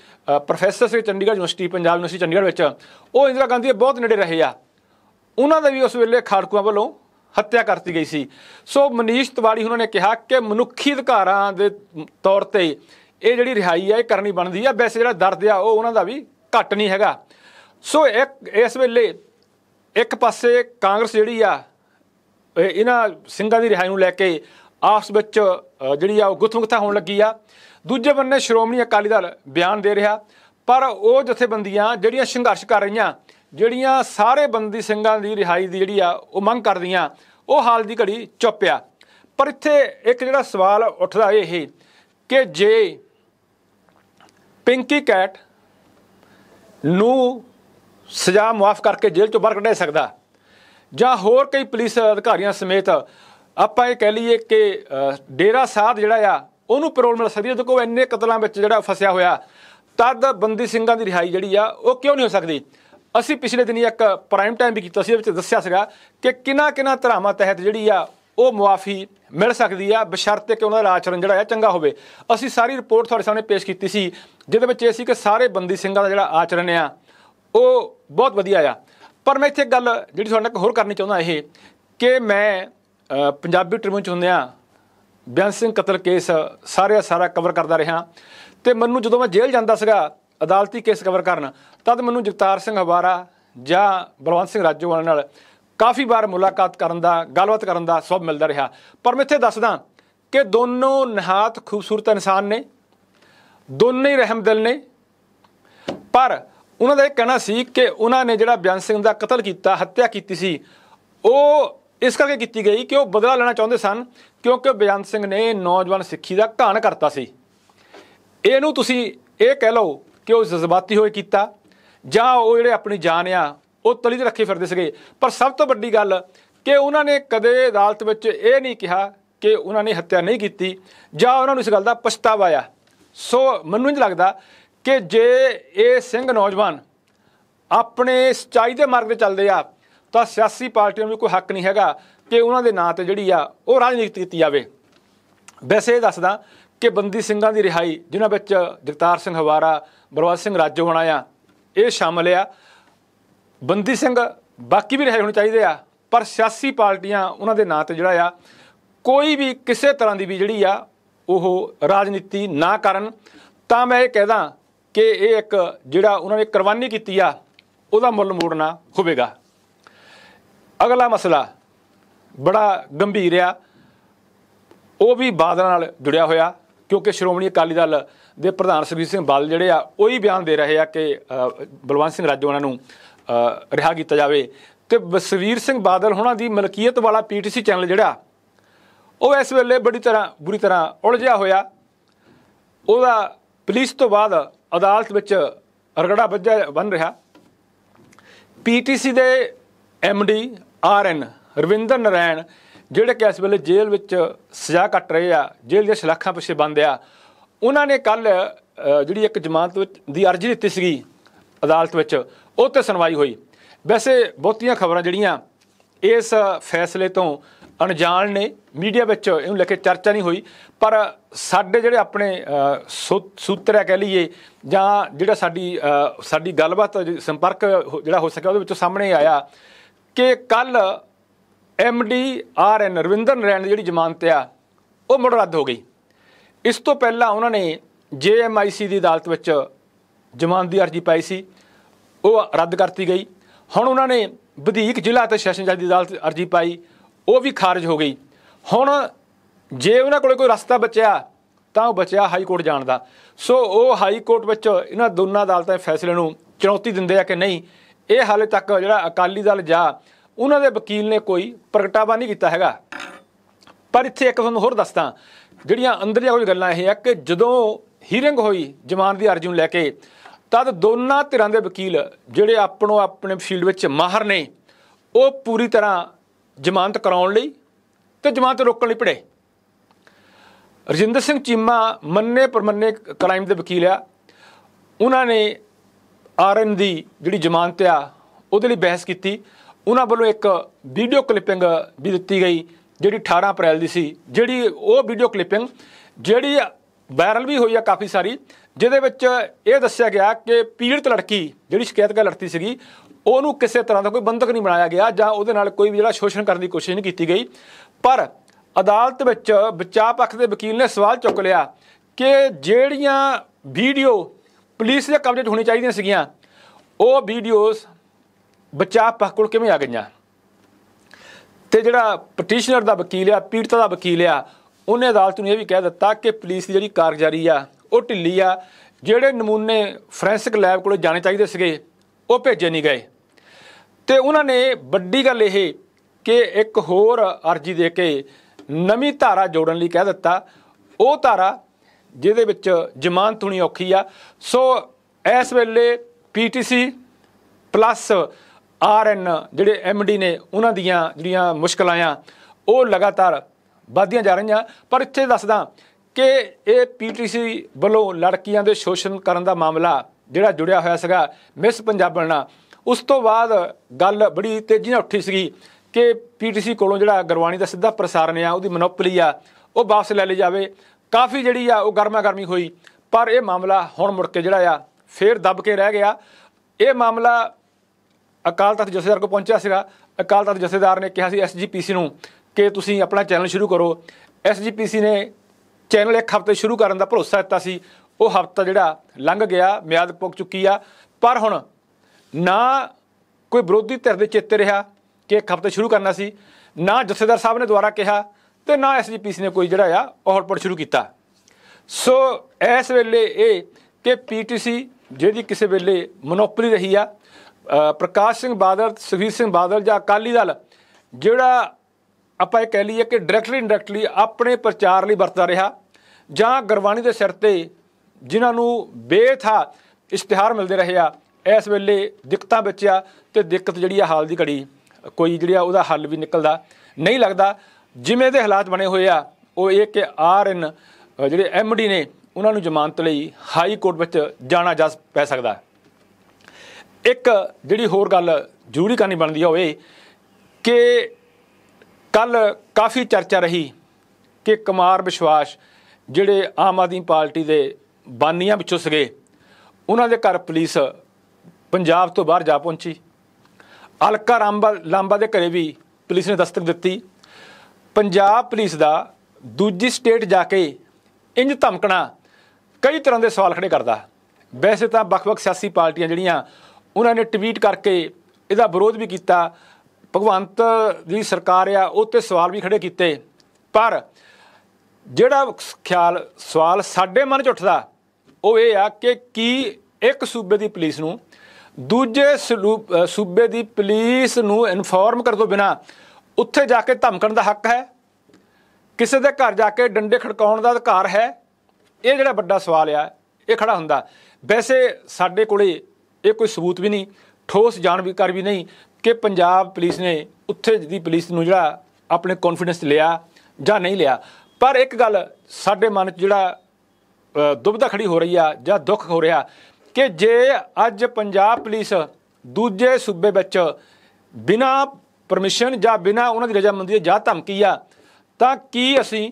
ਪ੍ਰੋਫੈਸਰ ਸੀ ਚੰਡੀਗੜ੍ਹ ਯੂਨੀਵਰਸਿਟੀ ਪੰਜਾਬ ਯੂਨੀਵਰਸਿਟੀ ਚੰਡੀਗੜ੍ਹ ਵਿੱਚ ਉਹ ਇੰਦਰਾ ਗਾਂਧੀ ਦੇ ਬਹੁਤ ਨੇੜੇ ਰਹੇ ਆ ਉਹਨਾਂ ਦੇ ਵੀ ਉਸ ਵੇਲੇ ਖਾੜਕੂਆਂ ਵੱਲੋਂ ਹੱਤਿਆ ਕਰਤੀ ਗਈ ਸੀ ਸੋ ਮਨੀਸ਼ ਤਿਵਾੜੀ ਉਹਨਾਂ ਨੇ ਕਿਹਾ ਕਿ ਮਨੁੱਖੀ ਅਧਿਕਾਰਾਂ ਦੇ ਤੌਰ ਤੇ ਇਹ ਜਿਹੜੀ ਰਿਹਾਈ ਆ ਇਹ ਕਰਨੀ ਬਣਦੀ ਆ ਵੈਸੇ ਜਿਹੜਾ ਦਰਦ ਆ ਉਹ ਉਹਨਾਂ ਦਾ ਵੀ ਘੱਟ ਨਹੀਂ ਹੈਗਾ ਸੋ ਇੱਕ ਇਸ ਵੇਲੇ ਇੱਕ ਪਾਸੇ ਕਾਂਗਰਸ ਜਿਹੜੀ ਆ ਇਹਨਾਂ ਸਿੰਘਾਂ ਦੀ ਰਿਹਾਈ ਨੂੰ ਲੈ ਕੇ ਆਪਸ ਵਿੱਚ ਜਿਹੜੀ ਆ ਉਹ ਗੁੱਥਮਗਥਾ ਹੋਣ ਲੱਗੀ ਆ ਦੂਜੇ ਬੰਨੇ ਸ਼੍ਰੋਮਣੀ ਅਕਾਲੀ ਦਲ ਬਿਆਨ ਦੇ ਰਿਹਾ ਪਰ ਉਹ ਜਥੇਬੰਦੀਆਂ ਜਿਹੜੀਆਂ ਸੰਘਰਸ਼ ਕਰ ਰਹੀਆਂ ਜਿਹੜੀਆਂ ਸਾਰੇ ਬੰਦੀ ਸਿੰਘਾਂ ਦੀ ਰਿਹਾਈ ਦੀ ਜਿਹੜੀ ਆ ਉਹ ਮੰਗ ਕਰਦੀਆਂ ਉਹ ਹਾਲ ਦੀ ਘੜੀ ਚੁੱਪਿਆ ਪਰ ਇੱਥੇ ਇੱਕ ਜਿਹੜਾ ਸਵਾਲ ਉੱਠਦਾ ਇਹ ਕਿ ਜੇ ਪਿੰਕੀ ਕੈਟ ਨੂੰ ਸਜ਼ਾ ਮਾਫ ਕਰਕੇ ਜੇਲ੍ਹ ਚੋਂ ਬਾਹਰ ਕੱਢਿਆ ਸਕਦਾ ਜਾਂ ਹੋਰ ਕਈ ਪੁਲਿਸ ਅਧਿਕਾਰੀਆਂ ਸਮੇਤ ਆਪਾਂ ਇਹ ਕਹਿ ਲਈਏ ਕਿ ਡੇਰਾ ਸਾਧ ਜਿਹੜਾ ਆ ਉਹਨੂੰ ਪੈਰੋਲ ਮਿਲ ਸਕਦੀ ਜਦੋਂ ਕੋ ਇੰਨੇ ਕਤਲਾਂ ਵਿੱਚ ਜਿਹੜਾ ਫਸਿਆ ਹੋਇਆ ਤਦ ਬੰਦੀ ਸਿੰਘਾਂ ਦੀ ਰਿਹਾਈ ਜਿਹੜੀ ਆ ਉਹ ਕਿਉਂ ਨਹੀਂ ਹੋ ਸਕਦੀ ਅਸੀਂ ਪਿਛਲੇ ਦਿਨੀ ਇੱਕ ਪ੍ਰਾਈਮ ਟਾਈਮ ਵੀ ਕੀਤਾ ਸੀ ਵਿੱਚ ਦੱਸਿਆ ਸੀਗਾ ਕਿ ਕਿੰਨਾ ਕਿੰਨਾ ਧਰਾਵਾਂ ਤਹਿਤ ਜਿਹੜੀ ਆ ਉਹ ਮੁਆਫੀ ਮਿਲ ਸਕਦੀ ਆ ਬਸ਼ਰਤੇ ਕਿ ਉਹਨਾਂ ਦਾ ਆਚਰਣ ਜਿਹੜਾ ਆ ਚੰਗਾ ਹੋਵੇ ਅਸੀਂ ਸਾਰੀ ਰਿਪੋਰਟ ਤੁਹਾਡੇ ਸਾਹਮਣੇ ਪੇਸ਼ ਕੀਤੀ ਸੀ ਜਿਹਦੇ ਵਿੱਚ ਇਹ ਸੀ ਕਿ ਸਾਰੇ ਬੰਦੀ ਸਿੰਘਾਂ ਦਾ ਜਿਹੜਾ ਆਚਰਣ ਆ ਉਹ ਬਹੁਤ ਵਧੀਆ ਆ ਪਰ ਮੈਂ ਇੱਥੇ ਗੱਲ ਜਿਹੜੀ ਤੁਹਾਡੇ ਨਾਲ ਹੋਰ ਕਰਨੀ ਚਾਹੁੰਦਾ ਇਹ ਕਿ ਮੈਂ ਪੰਜਾਬੀ ਟ੍ਰਿਬਿਊਨ ਚ ਹੁੰਦਿਆਂ ਬਿਆਨ ਸਿੰਘ ਕਤਲ ਕੇਸ ਸਾਰੇ ਸਾਰਾ ਕਵਰ ਕਰਦਾ ਰਿਹਾ ਤੇ ਮੈਨੂੰ ਜਦੋਂ ਮੈਂ ਜੇਲ੍ਹ ਜਾਂਦਾ ਸੀਗਾ ਅਦਾਲਤੀ ਕੇਸ ਕਵਰ ਕਰਨ ਤਦ ਮੈਨੂੰ ਜਗਤਾਰ ਸਿੰਘ ਹਵਾਰਾ ਜਾਂ ਬਲਵੰਤ ਸਿੰਘ ਰਾਜੋਵਾਲ ਨਾਲ ਕਾਫੀ ਵਾਰ ਮੁਲਾਕਾਤ ਕਰਨ ਦਾ ਗੱਲਬਾਤ ਕਰਨ ਦਾ ਸਭ ਮਿਲਦਾ ਰਿਹਾ ਪਰ ਮੈਂ ਇੱਥੇ ਦੱਸਦਾ ਕਿ ਦੋਨੋਂ ਨਿਹਾਤ ਖੂਬਸੂਰਤ ਇਨਸਾਨ ਨੇ ਦੋਨੇ ਹੀ ਰਹਿਮਦਿਲ ਨੇ ਪਰ ਉਹਨਾਂ ਦਾ ਇਹ ਕਹਿਣਾ ਸੀ ਕਿ ਉਹਨਾਂ ਨੇ ਜਿਹੜਾ ਬਿਆਨ ਸਿੰਘ ਦਾ ਕਤਲ ਕੀਤਾ ਹੱਤਿਆ ਕੀਤੀ ਸੀ ਉਹ ਇਸ ਕਰਕੇ ਕੀਤੀ ਗਈ ਕਿ ਉਹ ਬਦਲਾ ਲੈਣਾ ਚਾਹੁੰਦੇ ਸਨ ਕਿਉਂਕਿ ਬਿਆਨ ਸਿੰਘ ਨੇ ਨੌਜਵਾਨ ਸਿੱਖੀ ਦਾ ਘਾਣ ਕਰਤਾ ਸੀ ਇਹਨੂੰ ਤੁਸੀਂ ਇਹ ਕਹਿ ਲਓ ਕਿ ਉਹ ਜਜ਼ਬਾਤੀ ਹੋਏ ਕੀਤਾ ਜਾਂ ਉਹ ਜਿਹੜੇ ਆਪਣੀ ਜਾਨ ਆ ਉਹ ਤਲੀ ਤੇ ਰੱਖੇ ਫਿਰਦੇ ਸੀਗੇ ਪਰ ਸਭ ਤੋਂ ਵੱਡੀ ਗੱਲ ਕਿ ਉਹਨਾਂ ਨੇ ਕਦੇ ਅਦਾਲਤ ਵਿੱਚ ਇਹ ਨਹੀਂ ਕਿਹਾ ਕਿ ਉਹਨਾਂ ਨੇ ਹੱਤਿਆ ਨਹੀਂ ਕੀਤੀ ਜਾਂ ਉਹਨਾਂ ਨੂੰ ਇਸ ਗੱਲ ਦਾ ਪਛਤਾਵਾ ਆ ਸੋ ਮੈਨੂੰ ਇੰਜ ਲੱਗਦਾ ਕਿ ਜੇ ਇਹ ਸਿੰਘ ਨੌਜਵਾਨ ਆਪਣੇ ਸਚਾਈ ਦੇ ਮਾਰਗ ਤੇ ਚੱਲਦੇ ਆ ਤਾਂ ਸਿਆਸੀ ਪਾਰਟੀਆਂ ਨੂੰ ਕੋਈ ਹੱਕ ਨਹੀਂ ਹੈਗਾ ਕਿ ਉਹਨਾਂ ਦੇ ਨਾਂ ਤੇ ਜਿਹੜੀ ਆ ਉਹ ਰਾਜਨੀਤੀ ਕੀਤੀ ਜਾਵੇ ਵੈਸੇ ਇਹ ਦੱਸਦਾ ਕਿ ਬੰਦੀ ਸਿੰਘਾਂ ਦੀ ਰਿਹਾਈ ਜਿਨ੍ਹਾਂ ਵਿੱਚ ਜਗਤਾਰ ਸਿੰਘ ਹਵਾਰਾ ਬਰਵਾਦ ਸਿੰਘ ਰਾਜੋ ਹੋਣਾ ਆ ਇਹ ਸ਼ਾਮਲ ਆ ਬੰਦੀ ਸਿੰਘ ਬਾਕੀ ਵੀ ਰਹੇ ਹੋਣੇ ਚਾਹੀਦੇ ਆ ਪਰ ਸਿਆਸੀ ਪਾਰਟੀਆਂ ਉਹਨਾਂ ਦੇ ਨਾਂ ਤੇ ਜਿਹੜਾ ਆ ਕੋਈ ਵੀ ਕਿਸੇ ਤਰ੍ਹਾਂ ਦੀ ਵੀ ਜਿਹੜੀ ਆ ਉਹ ਰਾਜਨੀਤੀ ਨਾ ਕਰਨ ਤਾਂ ਮੈਂ ਇਹ ਕਹਿਦਾ ਕਿ ਇਹ ਇੱਕ ਜਿਹੜਾ ਉਹਨਾਂ ਨੇ ਕੁਰਬਾਨੀ ਕੀਤੀ ਆ ਉਹਦਾ ਮੁੱਲ ਮੋੜਨਾ ਹੋਵੇਗਾ ਅਗਲਾ ਮਸਲਾ ਬੜਾ ਗੰਭੀਰ ਆ ਉਹ ਵੀ ਬਾਦਲ ਨਾਲ ਜੁੜਿਆ ਹੋਇਆ ਕਿਉਂਕਿ ਸ਼੍ਰੋਮਣੀ ਅਕਾਲੀ ਦਲ ਦੇ ਪ੍ਰਧਾਨ ਸੁਖਜੀਤ ਸਿੰਘ ਬਾਲ ਜਿਹੜੇ ਆ ਉਹ ਹੀ ਬਿਆਨ ਦੇ ਰਹੇ ਆ ਕਿ ਬਲਵੰਤ ਸਿੰਘ ਰਾਜੂ ਉਹਨਾਂ ਨੂੰ ਰਿਹਾ ਕੀਤਾ ਜਾਵੇ ਤੇ ਬਸਵੀਰ ਸਿੰਘ ਬਾਦਲ ਹੁਣਾਂ ਦੀ ਮਲਕੀਅਤ ਵਾਲਾ ਪੀਟੀਸੀ ਚੈਨਲ ਜਿਹੜਾ ਉਹ ਇਸ ਵੇਲੇ ਬੜੀ ਤਰ੍ਹਾਂ ਬੁਰੀ ਤਰ੍ਹਾਂ ਉਲਝਿਆ ਹੋਇਆ ਉਹਦਾ ਪੁਲਿਸ ਤੋਂ ਬਾਅਦ ਅਦਾਲਤ ਵਿੱਚ ਰਗੜਾ ਵੱਜਿਆ ਬਣ ਰਿਹਾ ਪੀਟੀਸੀ ਦੇ ਐਮਡੀ ਆਰਐਨ ਰਵਿੰਦਰ ਨਰੈਣ ਜਿਹੜੇ ਕਿ ਇਸ ਵੇਲੇ ਜੇਲ੍ਹ ਵਿੱਚ ਸਜ਼ਾ ਕੱਟ ਰਹੇ ਆ ਜੇਲ੍ਹ ਦੇ ਸਲਾਖਾਂ ਪਿੱਛੇ ਬੰਦ ਆ ਉਹਨਾਂ ਨੇ ਕੱਲ ਜਿਹੜੀ ਇੱਕ ਜ਼ਮਾਨਤ ਵਿੱਚ ਦੀ ਅਰਜ਼ੀ ਦਿੱਤੀ ਸੀਗੀ ਅਦਾਲਤ ਵਿੱਚ ਉਹ ਤੇ ਸੁਣਵਾਈ ਹੋਈ ਵੈਸੇ ਬਹੁਤੀਆਂ ਖਬਰਾਂ ਜਿਹੜੀਆਂ ਇਸ ਫੈਸਲੇ ਤੋਂ ਅਣਜਾਣ ਨੇ ਮੀਡੀਆ ਵਿੱਚ ਇਹਨੂੰ ਲੈ ਕੇ ਚਰਚਾ ਨਹੀਂ ਹੋਈ ਪਰ ਸਾਡੇ ਜਿਹੜੇ ਆਪਣੇ ਸੂਤਰ ਹੈ ਕਹਿ ਲਈਏ ਜਾਂ ਜਿਹੜਾ ਸਾਡੀ ਸਾਡੀ ਗੱਲਬਾਤ ਸੰਪਰਕ ਜਿਹੜਾ ਹੋ ਸਕਿਆ ਉਹਦੇ ਵਿੱਚੋਂ ਸਾਹਮਣੇ ਆਇਆ ਕਿ ਕੱਲ MD R N Ravinder Narain ਜਿਹੜੀ ਜ਼ਮਾਨਤ ਆ ਉਹ ਮੁੜ ਰੱਦ ਹੋ ਗਈ ਇਸ ਤੋਂ ਪਹਿਲਾਂ ਉਹਨਾਂ ਨੇ ਜੀਐਮਆਈਸੀ ਦੀ ਅਦਾਲਤ ਵਿੱਚ ਜ਼ਮਾਨਤ ਦੀ ਅਰਜ਼ੀ ਪਾਈ ਸੀ ਉਹ ਰੱਦ ਕਰਤੀ ਗਈ ਹੁਣ ਉਹਨਾਂ ਨੇ ਵਧੀਕ ਜ਼ਿਲ੍ਹਾ ਤੇ ਸੈਸ਼ਨ ਜੱਜ ਦੀ ਅਦਾਲਤ ਅਰਜ਼ੀ ਪਾਈ ਉਹ ਵੀ ਖਾਰਜ ਹੋ ਗਈ ਹੁਣ ਜੇ ਉਹਨਾਂ ਕੋਲੇ ਕੋਈ ਰਸਤਾ ਬਚਿਆ ਤਾਂ ਉਹ ਬਚਿਆ ਹਾਈ ਕੋਰਟ ਜਾਣ ਦਾ ਸੋ ਉਹ ਹਾਈ ਕੋਰਟ ਵਿੱਚ ਇਹਨਾਂ ਦੋਨਾਂ ਅਦਾਲਤਾਂ ਦੇ ਫੈਸਲੇ ਨੂੰ ਚੁਣੌਤੀ ਦਿੰਦੇ ਆ ਕਿ ਨਹੀਂ ਇਹ ਹਾਲੇ ਤੱਕ ਜਿਹੜਾ ਅਕਾਲੀ ਦਲ ਜਾ ਉਹਨਾਂ ਦੇ ਵਕੀਲ ਨੇ ਕੋਈ ਪ੍ਰਗਟਾਵਾ ਨਹੀਂ ਕੀਤਾ ਹੈਗਾ ਪਰ ਇੱਥੇ ਇੱਕ ਤੁਹਾਨੂੰ ਹੋਰ ਦੱਸਦਾ ਜਿਹੜੀਆਂ ਅੰਦਰ ਜਾ ਕੁਝ ਗੱਲਾਂ ਇਹ ਆ ਕਿ ਜਦੋਂ ਹੀਰਿੰਗ ਹੋਈ ਜ਼ਮਾਨ ਦੀ ਅਰਜ਼ੀ ਨੂੰ ਲੈ ਕੇ ਤਦ ਦੋਨਾਂ ਧਿਰਾਂ ਦੇ ਵਕੀਲ ਜਿਹੜੇ ਆਪਣੋ ਆਪਣੇ ਫੀਲਡ ਵਿੱਚ ਮਾਹਰ ਨੇ ਉਹ ਪੂਰੀ ਤਰ੍ਹਾਂ ਜ਼ਮਾਨਤ ਕਰਾਉਣ ਲਈ ਤੇ ਜ਼ਮਾਨਤ ਰੋਕਣ ਲਈ ਪੜੇ ਰਜਿੰਦਰ ਸਿੰਘ ਚੀਮਾ ਮੰਨੇ ਪਰਮੰਨੇ ਕ੍ਰਾਈਮ ਦੇ ਵਕੀਲ ਆ ਉਹਨਾਂ ਨੇ ਆਰਐਨ ਦੀ ਜਿਹੜੀ ਜ਼ਮਾਨਤ ਆ ਉਹਦੇ ਲਈ ਬਹਿਸ ਕੀਤੀ ਉਹਨਾਂ ਵੱਲੋਂ ਇੱਕ ਵੀਡੀਓ ਕਲਿੱਪਿੰਗ ਵੀ ਦਿੱਤੀ ਗਈ ਜਿਹੜੀ 18 ਅਪ੍ਰੈਲ ਦੀ ਸੀ ਜਿਹੜੀ ਉਹ ਵੀਡੀਓ ਕਲਿੱਪਿੰਗ ਜਿਹੜੀ ਵਾਇਰਲ ਵੀ ਹੋਈ ਆ ਕਾਫੀ ਸਾਰੀ ਜਿਹਦੇ ਵਿੱਚ ਇਹ ਦੱਸਿਆ ਗਿਆ ਕਿ ਪੀੜਤ ਲੜਕੀ ਜਿਹੜੀ ਸ਼ਿਕਾਇਤ ਕਰ ਲੜਤੀ ਸੀਗੀ ਉਹਨੂੰ ਕਿਸੇ ਤਰ੍ਹਾਂ ਦਾ ਕੋਈ ਬੰਧਕ ਨਹੀਂ ਬਣਾਇਆ ਗਿਆ ਜਾਂ ਉਹਦੇ ਨਾਲ ਕੋਈ ਵੀ ਜਿਹੜਾ ਸ਼ੋਸ਼ਣ ਕਰਨ ਦੀ ਕੋਸ਼ਿਸ਼ ਨਹੀਂ ਕੀਤੀ ਗਈ ਪਰ ਅਦਾਲਤ ਵਿੱਚ ਬਚਾਅ ਪੱਖ ਦੇ ਵਕੀਲ ਨੇ ਸਵਾਲ ਚੁੱਕ ਲਿਆ ਕਿ ਜਿਹੜੀਆਂ ਵੀਡੀਓ ਪੁਲਿਸ ਦੇ ਕਬਜ਼ੇ ਹੋਣੀ ਚਾਹੀਦੀਆਂ ਸੀਗੀਆਂ ਉਹ ਵੀਡੀਓਜ਼ ਬਚਾਅ ਪੱਖ ਕੋਲ ਕਿਵੇਂ ਆ ਗਈਆਂ ਤੇ ਜਿਹੜਾ ਪਟੀਸ਼ਨਰ ਦਾ ਵਕੀਲ ਆ ਪੀੜਤਾ ਦਾ ਵਕੀਲ ਆ ਉਹਨੇ ਅਦਾਲਤ ਨੂੰ ਇਹ ਵੀ ਕਹਿ ਦਿੱਤਾ ਕਿ ਪੁਲਿਸ ਦੀ ਜਿਹੜੀ ਕਾਰਗੁਜ਼ਾਰੀ ਆ ਉਹ ਢਿੱਲੀ ਆ ਜਿਹੜੇ ਨਮੂਨੇ ਫੋਰੈਂਸਿਕ ਲੈਬ ਕੋਲ ਜਾਣੇ ਚਾਹੀਦੇ ਸੀਗੇ ਉਹ ਭੇਜੇ ਨਹੀਂ ਗਏ ਤੇ ਉਹਨਾਂ ਨੇ ਵੱਡੀ ਗੱਲ ਇਹ ਕਿ ਇੱਕ ਹੋਰ ਅਰਜੀ ਦੇ ਕੇ ਨਵੀਂ ਧਾਰਾ ਜੋੜਨ ਲਈ ਕਹਿ ਦਿੱਤਾ ਉਹ ਧਾਰਾ ਜਿਹਦੇ ਵਿੱਚ ਜ਼ਮਾਨਤ ਹੋਣੀ ਔਖੀ ਆ ਸੋ ਇਸ ਵੇਲੇ ਪੀਟੀਸੀ ਪਲੱਸ ਆਰਐਨ ਜਿਹੜੇ ਐਮਡੀ ਨੇ ਉਹਨਾਂ ਦੀਆਂ ਜਿਹੜੀਆਂ ਮੁਸ਼ਕਲਾਂ ਆ ਉਹ ਲਗਾਤਾਰ ਵਧਦੀਆਂ ਜਾ ਰਹੀਆਂ ਪਰ ਇੱਥੇ ਦੱਸਦਾ ਕਿ ਇਹ ਪੀਟੀਸੀ ਵੱਲੋਂ ਲੜਕੀਆਂ ਦੇ ਸ਼ੋਸ਼ਣ ਕਰਨ ਦਾ ਮਾਮਲਾ ਜਿਹੜਾ ਜੁੜਿਆ ਹੋਇਆ ਸੀਗਾ ਮਿਸ ਪੰਜਾਬਣ ਨਾਲ ਉਸ ਤੋਂ ਬਾਅਦ ਗੱਲ ਬੜੀ ਤੇਜ਼ੀ ਨਾਲ ਉੱਠੀ ਸੀਗੀ ਕਿ ਪੀਟੀਸੀ ਕੋਲੋਂ ਜਿਹੜਾ ਗਰਵਾਣੀ ਦਾ ਸਿੱਧਾ ਪ੍ਰਸਾਰਣ ਆ ਉਹਦੀ ਮੋਨੋਪੋਲੀ ਆ ਉਹ ਵਾਪਸ ਲੈ ਲਈ ਜਾਵੇ ਕਾਫੀ ਜਿਹੜੀ ਆ ਉਹ ਗਰਮਾ ਗਰਮੀ ਹੋਈ ਪਰ ਇਹ ਮਾਮਲਾ ਹੁਣ ਮੁੜ ਕੇ ਜਿਹੜਾ ਆ ਫੇਰ ਦੱਬ ਕੇ ਰਹਿ ਗਿਆ ਇਹ ਮਾਮਲਾ ਅਕਾਲ ਤਖਤ ਜਥੇਦਾਰ ਕੋ ਪਹੁੰਚਿਆ ਸੀਗਾ ਅਕਾਲ ਤਖਤ ਜਥੇਦਾਰ ਨੇ ਕਿਹਾ ਸੀ ਐਸਜੀਪੀਸੀ ਨੂੰ ਕਿ ਤੁਸੀਂ ਆਪਣਾ ਚੈਨਲ ਸ਼ੁਰੂ ਕਰੋ ਐਸਜੀਪੀਸੀ ਨੇ ਚੈਨਲ ਇੱਕ ਹਫ਼ਤੇ ਸ਼ੁਰੂ ਕਰਨ ਦਾ ਭਰੋਸਾ ਦਿੱਤਾ ਸੀ ਉਹ ਹਫ਼ਤਾ ਜਿਹੜਾ ਲੰਘ ਗਿਆ ਮਿਆਦ ਪੁੱਗ ਚੁੱਕੀ ਆ ਪਰ ਹੁਣ ਨਾ ਕੋਈ ਵਿਰੋਧੀ ਧਿਰ ਦੇ ਚੇਤੇ ਰਿਹਾ ਕਿ ਇੱਕ ਹਫ਼ਤੇ ਸ਼ੁਰੂ ਕਰਨਾ ਸੀ ਨਾ ਜਥੇਦਾਰ ਸਾਹਿਬ ਨੇ ਦੁਬਾਰਾ ਕਿਹਾ ਤੇ ਨਾ ਐਸਜੀਪੀਸੀ ਨੇ ਕੋਈ ਜਿਹੜਾ ਆ ਔਹੜਪੜ ਸ਼ੁਰੂ ਕੀਤਾ ਸੋ ਇਸ ਵੇਲੇ ਇਹ ਕਿ ਪੀਟੀਸੀ ਜਿਹਦੀ ਕਿਸੇ ਵੇਲੇ ਮੋਨੋਪੋਲੀ ਰਹੀ ਆ ਪ੍ਰਕਾਸ਼ ਸਿੰਘ ਬਾਦਲ ਸੁਖਵੀਰ ਸਿੰਘ ਬਾਦਲ ਜਾਂ ਅਕਾਲੀ ਦਲ ਜਿਹੜਾ ਆਪਾਂ ਇਹ ਕਹਿ ਲਈਏ ਕਿ ਡਾਇਰੈਕਟਲੀ ਇਨਡਾਇਰੈਕਟਲੀ ਆਪਣੇ ਪ੍ਰਚਾਰ ਲਈ ਵਰਤਦਾ ਰਿਹਾ ਜਾਂ ਗਰਵਾਣੀ ਦੇ ਸਿਰ ਤੇ ਜਿਨ੍ਹਾਂ ਨੂੰ ਬੇਥਾ ਇਸ਼ਤਿਹਾਰ ਮਿਲਦੇ ਰਹੇ ਆ ਇਸ ਵੇਲੇ ਦਿੱਕਤਾਂ ਵਿੱਚ ਆ ਤੇ ਦਿੱਕਤ ਜਿਹੜੀ ਆ ਹਾਲ ਦੀ ਘੜੀ ਕੋਈ ਜਿਹੜੀ ਆ ਉਹਦਾ ਹੱਲ ਵੀ ਨਿਕਲਦਾ ਨਹੀਂ ਲੱਗਦਾ ਜਿਵੇਂ ਦੇ ਹਾਲਾਤ ਬਣੇ ਹੋਏ ਆ ਉਹ ਇਹ ਕਿ ਆਰ ਐਨ ਜਿਹੜੇ ਐਮਡੀ ਨੇ ਉਹਨਾਂ ਨੂੰ ਜ਼ਮਾਨਤ ਲਈ ਹਾਈ ਕੋਰਟ ਵਿੱਚ ਜਾਣਾ ਜਾ ਪੈ ਸਕਦਾ ਹੈ ਇੱਕ ਜਿਹੜੀ ਹੋਰ ਗੱਲ ਜ਼ਰੂਰੀ ਕਰਨੀ ਬਣਦੀ ਹੋਵੇ ਕਿ ਕੱਲ ਕਾਫੀ ਚਰਚਾ ਰਹੀ ਕਿ ਕੁਮਾਰ ਵਿਸ਼ਵਾਸ ਜਿਹੜੇ ਆਮ ਆਦਮੀ ਪਾਰਟੀ ਦੇ ਬਾਨੀਆਂ ਵਿੱਚੋਂ ਸਗੇ ਉਹਨਾਂ ਦੇ ਘਰ ਪੁਲਿਸ ਪੰਜਾਬ ਤੋਂ ਬਾਹਰ ਜਾ ਪਹੁੰਚੀ ਅਲਕਾ ਰਾਮਬਲ ਲਾਂਬਾ ਦੇ ਘਰੇ ਵੀ ਪੁਲਿਸ ਨੇ ਦਸਤਕ ਦਿੱਤੀ ਪੰਜਾਬ ਪੁਲਿਸ ਦਾ ਦੂਜੀ ਸਟੇਟ ਜਾ ਕੇ ਇੰਜ ਧਮਕਣਾ ਕਈ ਤਰ੍ਹਾਂ ਦੇ ਸਵਾਲ ਖੜੇ ਕਰਦਾ ਵੈਸੇ ਤਾਂ ਵੱਖ-ਵੱਖ ਸਿਆਸੀ ਪਾਰਟੀਆਂ ਜਿਹੜੀਆਂ ਉਹਨਾਂ ਨੇ ਟਵੀਟ ਕਰਕੇ ਇਹਦਾ ਵਿਰੋਧ ਵੀ ਕੀਤਾ ਭਗਵੰਤ ਦੀ ਸਰਕਾਰ ਆ ਉਹ ਤੇ ਸਵਾਲ ਵੀ ਖੜੇ ਕੀਤੇ ਪਰ ਜਿਹੜਾ ਖਿਆਲ ਸਵਾਲ ਸਾਡੇ ਮਨ ਚ ਉੱਠਦਾ ਉਹ ਇਹ ਆ ਕਿ ਕੀ ਇੱਕ ਸੂਬੇ ਦੀ ਪੁਲਿਸ ਨੂੰ ਦੂਜੇ ਸੂਬੇ ਦੀ ਪੁਲਿਸ ਨੂੰ ਇਨਫੋਰਮ ਕਰ ਤੋਂ ਬਿਨਾ ਉੱਥੇ ਜਾ ਕੇ ਧਮਕਣ ਦਾ ਹੱਕ ਹੈ ਕਿਸੇ ਦੇ ਘਰ ਜਾ ਕੇ ਡੰਡੇ ਖੜਕਾਉਣ ਦਾ ਅਧਿਕਾਰ ਹੈ ਇਹ ਜਿਹੜਾ ਵੱਡਾ ਸਵਾਲ ਆ ਇਹ ਖੜਾ ਹੁੰਦਾ ਵੈਸੇ ਸਾਡੇ ਕੋਲੇ ਇਹ ਕੋਈ ਸਬੂਤ ਵੀ ਨਹੀਂ ਠੋਸ ਜਾਣਕਾਰੀ ਵੀ ਨਹੀਂ ਕਿ ਪੰਜਾਬ ਪੁਲਿਸ ਨੇ ਉੱਥੇ ਦੀ ਪੁਲਿਸ ਨੂੰ ਜਿਹੜਾ ਆਪਣੇ ਕੌਨਫੀਡੈਂਸ ਲਿਆ ਜਾਂ ਨਹੀਂ ਲਿਆ ਪਰ ਇੱਕ ਗੱਲ ਸਾਡੇ ਮਨ 'ਚ ਜਿਹੜਾ ਦੁਬਧਾ ਖੜੀ ਹੋ ਰਹੀ ਆ ਜਾਂ ਦੁੱਖ ਹੋ ਰਿਹਾ ਕਿ ਜੇ ਅੱਜ ਪੰਜਾਬ ਪੁਲਿਸ ਦੂਜੇ ਸੂਬੇ ਵਿੱਚ ਬਿਨਾ ਪਰਮਿਸ਼ਨ ਜਾਂ ਬਿਨਾ ਉਹਨਾਂ ਦੀ ਰਜਾਮੰਦੀ ਦੇ ਜਾਂ ਧਮਕੀ ਆ ਤਾਂ ਕੀ ਅਸੀਂ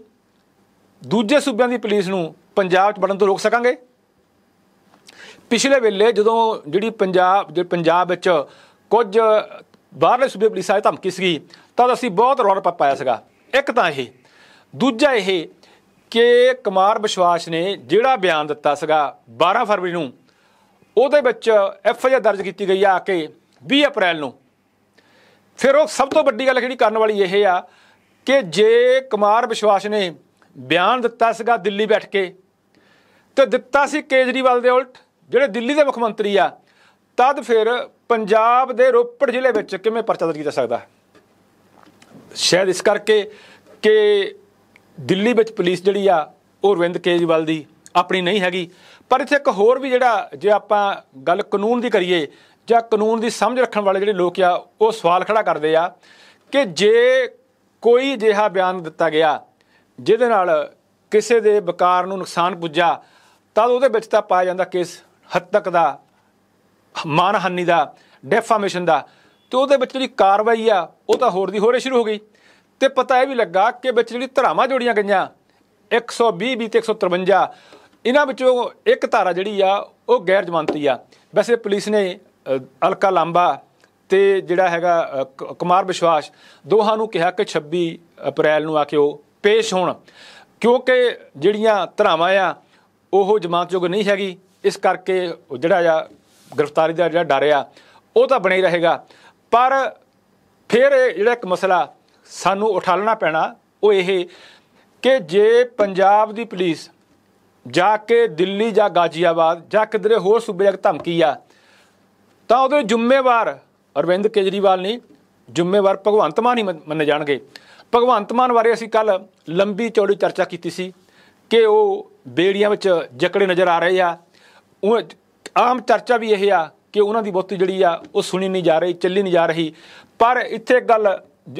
ਦੂਜੇ ਸੂਬਿਆਂ ਦੀ ਪੁਲਿਸ ਨੂੰ ਪੰਜਾਬ 'ਚ ਵੜਨ ਤੋਂ ਰੋਕ ਸਕਾਂਗੇ ਪਿਛਲੇ ਵੇਲੇ ਜਦੋਂ ਜਿਹੜੀ ਪੰਜਾਬ ਜੇ ਪੰਜਾਬ ਵਿੱਚ ਕੁਝ ਬਾਹਰਲੇ ਸੂਬੇ ਪੁਲਿਸ ਆਏ ਧਮਕੀ ਸੀ ਤਾਂ ਅਸੀਂ ਬਹੁਤ ਰੌਲਾ ਪਾਇਆ ਸੀਗਾ ਇੱਕ ਤਾਂ ਇਹ ਦੂਜਾ ਇਹ ਕਿ ਕੁਮਾਰ ਵਿਸ਼ਵਾਸ ਨੇ ਜਿਹੜਾ ਬਿਆਨ ਦਿੱਤਾ ਸੀਗਾ 12 ਫਰਵਰੀ ਨੂੰ ਉਹਦੇ ਵਿੱਚ ਐਫ ਆਈ ਆਰ ਦਰਜ ਕੀਤੀ ਗਈ ਆ ਕਿ 20 ਅਪ੍ਰੈਲ ਨੂੰ ਫਿਰ ਉਹ ਸਭ ਤੋਂ ਵੱਡੀ ਗੱਲ ਜਿਹੜੀ ਕਰਨ ਵਾਲੀ ਇਹ ਆ ਕਿ ਜੇ ਕੁਮਾਰ ਵਿਸ਼ਵਾਸ ਨੇ ਬਿਆਨ ਦਿੱਤਾ ਸੀਗਾ ਦਿੱਲੀ ਬੈਠ ਕੇ ਤੇ ਦਿੱਤਾ ਸੀ ਕੇਜਰੀਵਾਲ ਦੇ ਉਲਟ ਜਿਹੜੇ ਦਿੱਲੀ ਦੇ ਮੁੱਖ ਮੰਤਰੀ ਆ ਤਦ ਫਿਰ ਪੰਜਾਬ ਦੇ ਰੋਪੜ ਜ਼ਿਲ੍ਹੇ ਵਿੱਚ ਕਿਵੇਂ ਪਰਚਾ ਦਰਜ ਕੀਤਾ ਸਕਦਾ ਸ਼ਾਇਦ ਇਸ ਕਰਕੇ ਕਿ ਦਿੱਲੀ ਵਿੱਚ ਪੁਲਿਸ ਜਿਹੜੀ ਆ ਉਹ ਰਵਿੰਦ ਕੇਜਵਾਲ ਦੀ ਆਪਣੀ ਨਹੀਂ ਹੈਗੀ ਪਰ ਇੱਥੇ ਇੱਕ ਹੋਰ ਵੀ ਜਿਹੜਾ ਜੇ ਆਪਾਂ ਗੱਲ ਕਾਨੂੰਨ ਦੀ ਕਰੀਏ ਜਾਂ ਕਾਨੂੰਨ ਦੀ ਸਮਝ ਰੱਖਣ ਵਾਲੇ ਜਿਹੜੇ ਲੋਕ ਆ ਉਹ ਸਵਾਲ ਖੜਾ ਕਰਦੇ ਆ ਕਿ ਜੇ ਕੋਈ ਜਿਹਾ ਬਿਆਨ ਦਿੱਤਾ ਗਿਆ ਜਿਹਦੇ ਨਾਲ ਕਿਸੇ ਦੇ ਵਕਾਰ ਨੂੰ ਨੁਕਸਾਨ ਪੁੱਜਾ ਤਦ ਉਹਦੇ ਵਿੱਚ ਤਾਂ ਪਾਇਆ ਜਾਂਦਾ ਕੇਸ ਹੱਦ ਤੱਕ ਦਾ ਮਾਨਹਾਨੀ ਦਾ ਡੈਫਾਮੇਸ਼ਨ ਦਾ ਤੇ ਉਹਦੇ ਵਿੱਚ ਜਿਹੜੀ ਕਾਰਵਾਈ ਆ ਉਹ ਤਾਂ ਹੋਰ ਦੀ ਹੋਰੇ ਸ਼ੁਰੂ ਹੋ ਗਈ ਤੇ ਪਤਾ ਇਹ ਵੀ ਲੱਗਾ ਕਿ ਵਿੱਚ ਜਿਹੜੀ ਧਰਾਵਾਂ ਜੋੜੀਆਂ ਗਈਆਂ 120 ਵੀ ਤੇ 153 ਇਹਨਾਂ ਵਿੱਚੋਂ ਇੱਕ ਧਾਰਾ ਜਿਹੜੀ ਆ ਉਹ ਗੈਰ ਜ਼ਮਾਨਤੀ ਆ ਵੈਸੇ ਪੁਲਿਸ ਨੇ ਅਲਕਾ ਲਾਂਬਾ ਤੇ ਜਿਹੜਾ ਹੈਗਾ ਕੁਮਾਰ ਵਿਸ਼ਵਾਸ ਦੋਹਾਂ ਨੂੰ ਕਿਹਾ ਕਿ 26 ਅਪ੍ਰੈਲ ਨੂੰ ਆ ਕੇ ਉਹ ਪੇਸ਼ ਹੋਣ ਕਿਉਂਕਿ ਜਿਹੜੀਆਂ ਧਰਾਵਾਂ ਆ ਉਹ ਜ਼ਮਾਨਤਯੋਗ ਨਹੀਂ ਹੈਗੀ ਇਸ ਕਰਕੇ ਜਿਹੜਾ ਆ ਗ੍ਰਿਫਤਾਰੀ ਦਾ ਜਿਹੜਾ ਡਰ ਆ ਉਹ ਤਾਂ ਬਣੇ ਰਹੇਗਾ ਪਰ ਫਿਰ ਜਿਹੜਾ ਇੱਕ ਮਸਲਾ ਸਾਨੂੰ ਉਠਾਲਣਾ ਪੈਣਾ ਉਹ ਇਹ ਕਿ ਜੇ ਪੰਜਾਬ ਦੀ ਪੁਲਿਸ ਜਾ ਕੇ ਦਿੱਲੀ ਜਾਂ ਗਾਜ਼ੀਆਬਾਦ ਜਾਂ ਕਿਧਰੇ ਹੋਰ ਸੂਬੇ ਜਾ ਕੇ ਧਮਕੀ ਆ ਤਾਂ ਉਹਦੇ ਜ਼ਿੰਮੇਵਾਰ ਅਰਵਿੰਦ ਕੇਜਰੀਵਾਲ ਨਹੀਂ ਜ਼ਿੰਮੇਵਾਰ ਭਗਵੰਤ ਮਾਨ ਹੀ ਮੰਨੇ ਜਾਣਗੇ ਭਗਵੰਤ ਮਾਨ ਬਾਰੇ ਅਸੀਂ ਕੱਲ ਲੰਬੀ ਚੌੜੀ ਚਰਚਾ ਕੀਤੀ ਸੀ ਕਿ ਉਹ ਬੇੜੀਆਂ ਵਿੱਚ ਜਕੜੇ ਨਜ਼ਰ ਆ ਰਹੇ ਆ ਉਹ ਆਮ ਚਰਚਾ ਵੀ ਇਹ ਆ ਕਿ ਉਹਨਾਂ ਦੀ ਬਹੁਤੀ ਜਿਹੜੀ ਆ ਉਹ ਸੁਣੀ ਨਹੀਂ ਜਾ ਰਹੀ ਚੱਲੀ ਨਹੀਂ ਜਾ ਰਹੀ ਪਰ ਇੱਥੇ ਇੱਕ ਗੱਲ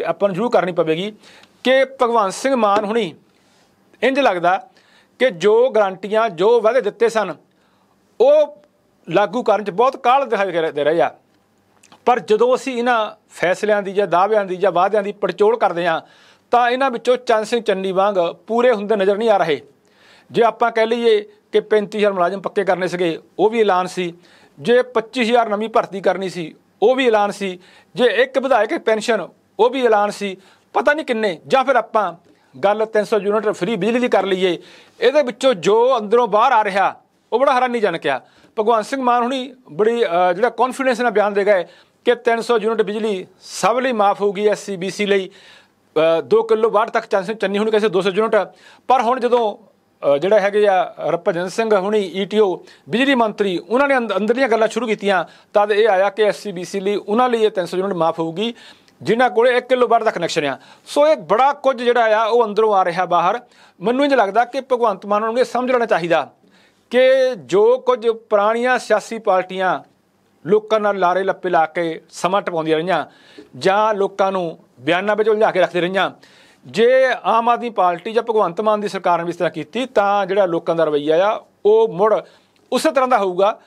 ਆਪਾਂ ਨੂੰ ਜ਼ਰੂਰ ਕਰਨੀ ਪਵੇਗੀ ਕਿ ਭਗਵੰਤ ਸਿੰਘ ਮਾਨ ਹੁਣੀ ਇੰਜ ਲੱਗਦਾ ਕਿ ਜੋ ਗਰੰਟੀਆਂ ਜੋ ਵਾਅਦੇ ਦਿੱਤੇ ਸਨ ਉਹ ਲਾਗੂ ਕਰਨ 'ਚ ਬਹੁਤ ਕਾਲ ਦਿਖਾਈ ਦੇ ਰਹੇ ਆ ਪਰ ਜਦੋਂ ਅਸੀਂ ਇਹਨਾਂ ਫੈਸਲਿਆਂ ਦੀ ਜਾਂ ਦਾਅਵਿਆਂ ਦੀ ਜਾਂ ਵਾਅਦਿਆਂ ਦੀ ਪੜਚੋਲ ਕਰਦੇ ਹਾਂ ਤਾਂ ਇਹਨਾਂ ਵਿੱਚੋਂ ਚੰਦ ਸਿੰਘ ਚੰਨੀ ਵਾਂਗ ਪੂਰੇ ਹੁੰਦੇ ਨਜ਼ਰ ਨਹੀਂ ਆ ਰਹੇ ਜੇ ਆਪਾਂ ਕਹਿ ਲਈਏ ਕਿ 35000 ਮੁਲਾਜ਼ਮ ਪੱਕੇ ਕਰਨੇ ਸੀਗੇ ਉਹ ਵੀ ਐਲਾਨ ਸੀ ਜੇ 25000 ਨਵੀਂ ਭਰਤੀ ਕਰਨੀ ਸੀ ਉਹ ਵੀ ਐਲਾਨ ਸੀ ਜੇ ਇੱਕ ਵਿਧਾਇਕ ਪੈਨਸ਼ਨ ਉਹ ਵੀ ਐਲਾਨ ਸੀ ਪਤਾ ਨਹੀਂ ਕਿੰਨੇ ਜਾਂ ਫਿਰ ਆਪਾਂ ਗੱਲ 300 ਯੂਨਿਟ ਫ੍ਰੀ ਬਿਜਲੀ ਦੀ ਕਰ ਲਈਏ ਇਹਦੇ ਵਿੱਚੋਂ ਜੋ ਅੰਦਰੋਂ ਬਾਹਰ ਆ ਰਿਹਾ ਉਹ ਬੜਾ ਹੈਰਾਨੀਜਨਕ ਆ ਭਗਵੰਤ ਸਿੰਘ ਮਾਨ ਹੁਣੀ ਬੜੀ ਜਿਹੜਾ ਕੌਨਫੀਡੈਂਸ ਨਾਲ ਬਿਆਨ ਦੇ ਗਏ ਕਿ 300 ਯੂਨਿਟ ਬਿਜਲੀ ਸਭ ਲਈ ਮਾਫ ਹੋਊਗੀ ਐਸਸੀਬੀਸੀ ਲਈ 2 ਕਿਲੋ ਵਾਟ ਤੱਕ ਚਾਂਸ ਚੰਨੀ ਹੁਣ ਕਿਸੇ 200 ਯੂਨਿਟ ਪਰ ਹੁਣ ਜਦੋਂ ਜਿਹੜਾ ਹੈਗੇ ਆ ਰਪਜਨ ਸਿੰਘ ਹੁਣੀ ਈਟੀਓ e ਬਿਜਲੀ ਮੰਤਰੀ ਉਹਨਾਂ ਨੇ ਅੰਦਰਲੀਆਂ ਗੱਲਾਂ ਸ਼ੁਰੂ ਕੀਤੀਆਂ ਤਦ ਇਹ ਆਇਆ ਕਿ ਐਸਸੀਬੀਸੀ ਲਈ ਉਹਨਾਂ ਲਈ ਇਹ 300 ਯੂਨਿਟ ਮਾਫ ਹੋਊਗੀ ਜਿਨ੍ਹਾਂ ਕੋਲੇ 1 ਕਿਲੋ ਵਾਟ ਦਾ ਕਨੈਕਸ਼ਨ ਆ ਸੋ ਇਹ ਬੜਾ ਕੁਝ ਜਿਹੜਾ ਆ ਉਹ ਅੰਦਰੋਂ ਆ ਰਿਹਾ ਬਾਹਰ ਮੈਨੂੰ ਇੰਜ ਲੱਗਦਾ ਕਿ ਭਗਵੰਤ ਮਾਨ ਨੂੰ ਇਹ ਸਮਝ ਲੈਣਾ ਚਾਹੀਦਾ ਕਿ ਜੋ ਕੁਝ ਪੁਰਾਣੀਆਂ ਸਿਆਸੀ ਪਾਰਟੀਆਂ ਲੋਕਾਂ ਨਾਲ ਲਾਰੇ ਲੱਪੇ ਲਾ ਕੇ ਸਮਾਂ ਟਪਾਉਂਦੀਆਂ ਰਹੀਆਂ ਜਾਂ ਲੋਕਾਂ ਨੂੰ ਬਿਆਨਾਂ ਵਿੱਚ ਉਲਝਾ ਕੇ ਰੱਖਦੇ ਰਹੀਆਂ ਜੇ ਆਮ ਆਦਮੀ ਪਾਰਟੀ ਜਾਂ ਭਗਵੰਤ ਮਾਨ ਦੀ ਸਰਕਾਰ ਨੇ ਇਸ ਤਰ੍ਹਾਂ ਕੀਤੀ ਤਾਂ ਜਿਹੜਾ ਲੋਕਾਂ ਦਾ ਰਵਈਆ ਆ ਉਹ ਮੁੜ ਉਸੇ ਤਰ੍ਹਾਂ ਦਾ ਹੋਊਗਾ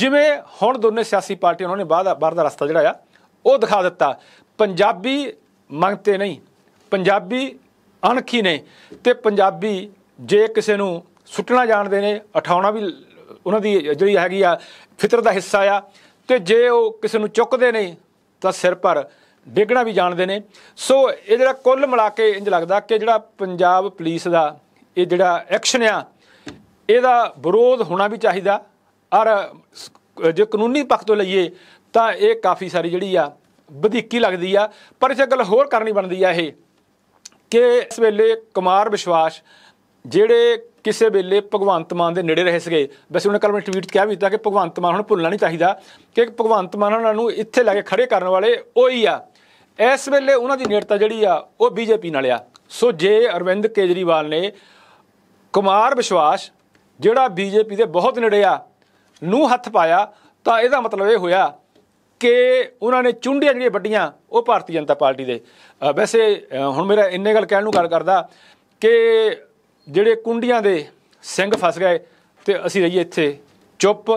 ਜਿਵੇਂ ਹੁਣ ਦੋਨੇ ਸਿਆਸੀ ਪਾਰਟੀਆਂ ਉਹਨਾਂ ਨੇ ਬਾਹਰ ਬਾਹਰ ਦਾ ਰਸਤਾ ਜਿਹੜਾ ਆ ਉਹ ਦਿਖਾ ਦਿੱਤਾ ਪੰਜਾਬੀ ਮੰਗਤੇ ਨਹੀਂ ਪੰਜਾਬੀ ਅਣਖੀ ਨੇ ਤੇ ਪੰਜਾਬੀ ਜੇ ਕਿਸੇ ਨੂੰ ਸੁੱਟਣਾ ਜਾਣਦੇ ਨੇ ਉਠਾਉਣਾ ਵੀ ਉਹਨਾਂ ਦੀ ਜਿਹੜੀ ਹੈਗੀ ਆ ਫਿਤਰ ਦਾ ਹਿੱਸਾ ਆ ਤੇ ਜੇ ਉਹ ਕਿਸੇ ਨੂੰ ਚੁੱਕਦੇ ਨੇ ਤਾਂ ਸਿਰ ਪਰ ਡੇਗਣਾ ਵੀ ਜਾਣਦੇ ਨੇ ਸੋ ਇਹ ਜਿਹੜਾ ਕੁੱਲ ਮਿਲਾ ਕੇ ਇੰਜ ਲੱਗਦਾ ਕਿ ਜਿਹੜਾ ਪੰਜਾਬ ਪੁਲਿਸ ਦਾ ਇਹ ਜਿਹੜਾ ਐਕਸ਼ਨ ਆ ਇਹਦਾ ਵਿਰੋਧ ਹੋਣਾ ਵੀ ਚਾਹੀਦਾ ਔਰ ਜੇ ਕਾਨੂੰਨੀ ਪੱਖ ਤੋਂ ਲਈਏ ਤਾਂ ਇਹ ਕਾਫੀ ਸਾਰੀ ਜਿਹੜੀ ਆ ਵਧੀਕੀ ਲੱਗਦੀ ਆ ਪਰ ਇਸ ਗੱਲ ਹੋਰ ਕਰਨੀ ਬਣਦੀ ਆ ਇਹ ਕਿ ਇਸ ਵੇਲੇ ਕੁਮਾਰ ਵਿਸ਼ਵਾਸ ਜਿਹੜੇ ਕਿਸੇ ਵੇਲੇ ਭਗਵੰਤ ਮਾਨ ਦੇ ਨੇੜੇ ਰਹੇ ਸੀਗੇ ਵੈਸੇ ਉਹਨੇ ਕੱਲ ਮੈਂ ਟਵੀਟ ਕਿਹਾ ਵੀ ਤਾਂ ਕਿ ਭਗਵੰਤ ਮਾਨ ਹੁਣ ਭੁੱਲਣਾ ਨਹੀਂ ਚਾਹੀਦਾ ਕਿ ਭਗਵੰਤ ਮਾਨ ਉਹਨਾਂ ਨੂੰ ਇੱਥੇ ਲਾ ਕੇ ਖੜੇ ਕਰਨ ਵਾਲੇ ਉਹੀ ਆ ਇਸ ਵੇਲੇ ਉਹਨਾਂ ਦੀ ਨੇੜਤਾ ਜਿਹੜੀ ਆ ਉਹ ਬੀਜੇਪੀ ਨਾਲ ਆ ਸੋ ਜੇ ਅਰਵਿੰਦ ਕੇਜਰੀਵਾਲ ਨੇ ਕੁਮਾਰ ਵਿਸ਼ਵਾਸ ਜਿਹੜਾ ਬੀਜੇਪੀ ਦੇ ਬਹੁਤ ਨੇੜੇ ਆ ਨੂੰ ਹੱਥ ਪਾਇਆ ਤਾਂ ਇਹਦਾ ਮਤਲਬ ਇਹ ਹੋਇਆ ਕਿ ਉਹਨਾਂ ਨੇ ਚੁੰਡੀਆਂ ਜਿਹੜੀਆਂ ਵੱਡੀਆਂ ਉਹ ਭਾਰਤੀ ਜਨਤਾ ਪਾਰਟੀ ਦੇ ਵੈਸੇ ਹੁਣ ਮੇਰਾ ਇੰਨੇ ਗੱਲ ਕਹਿਣ ਨੂੰ ਗੱਲ ਕਰਦਾ ਕਿ ਜਿਹੜੇ ਕੁੰਡੀਆਂ ਦੇ ਸਿੰਘ ਫਸ ਗਏ ਤੇ ਅਸੀਂ ਰਹੀਏ ਇੱਥੇ ਚੁੱਪ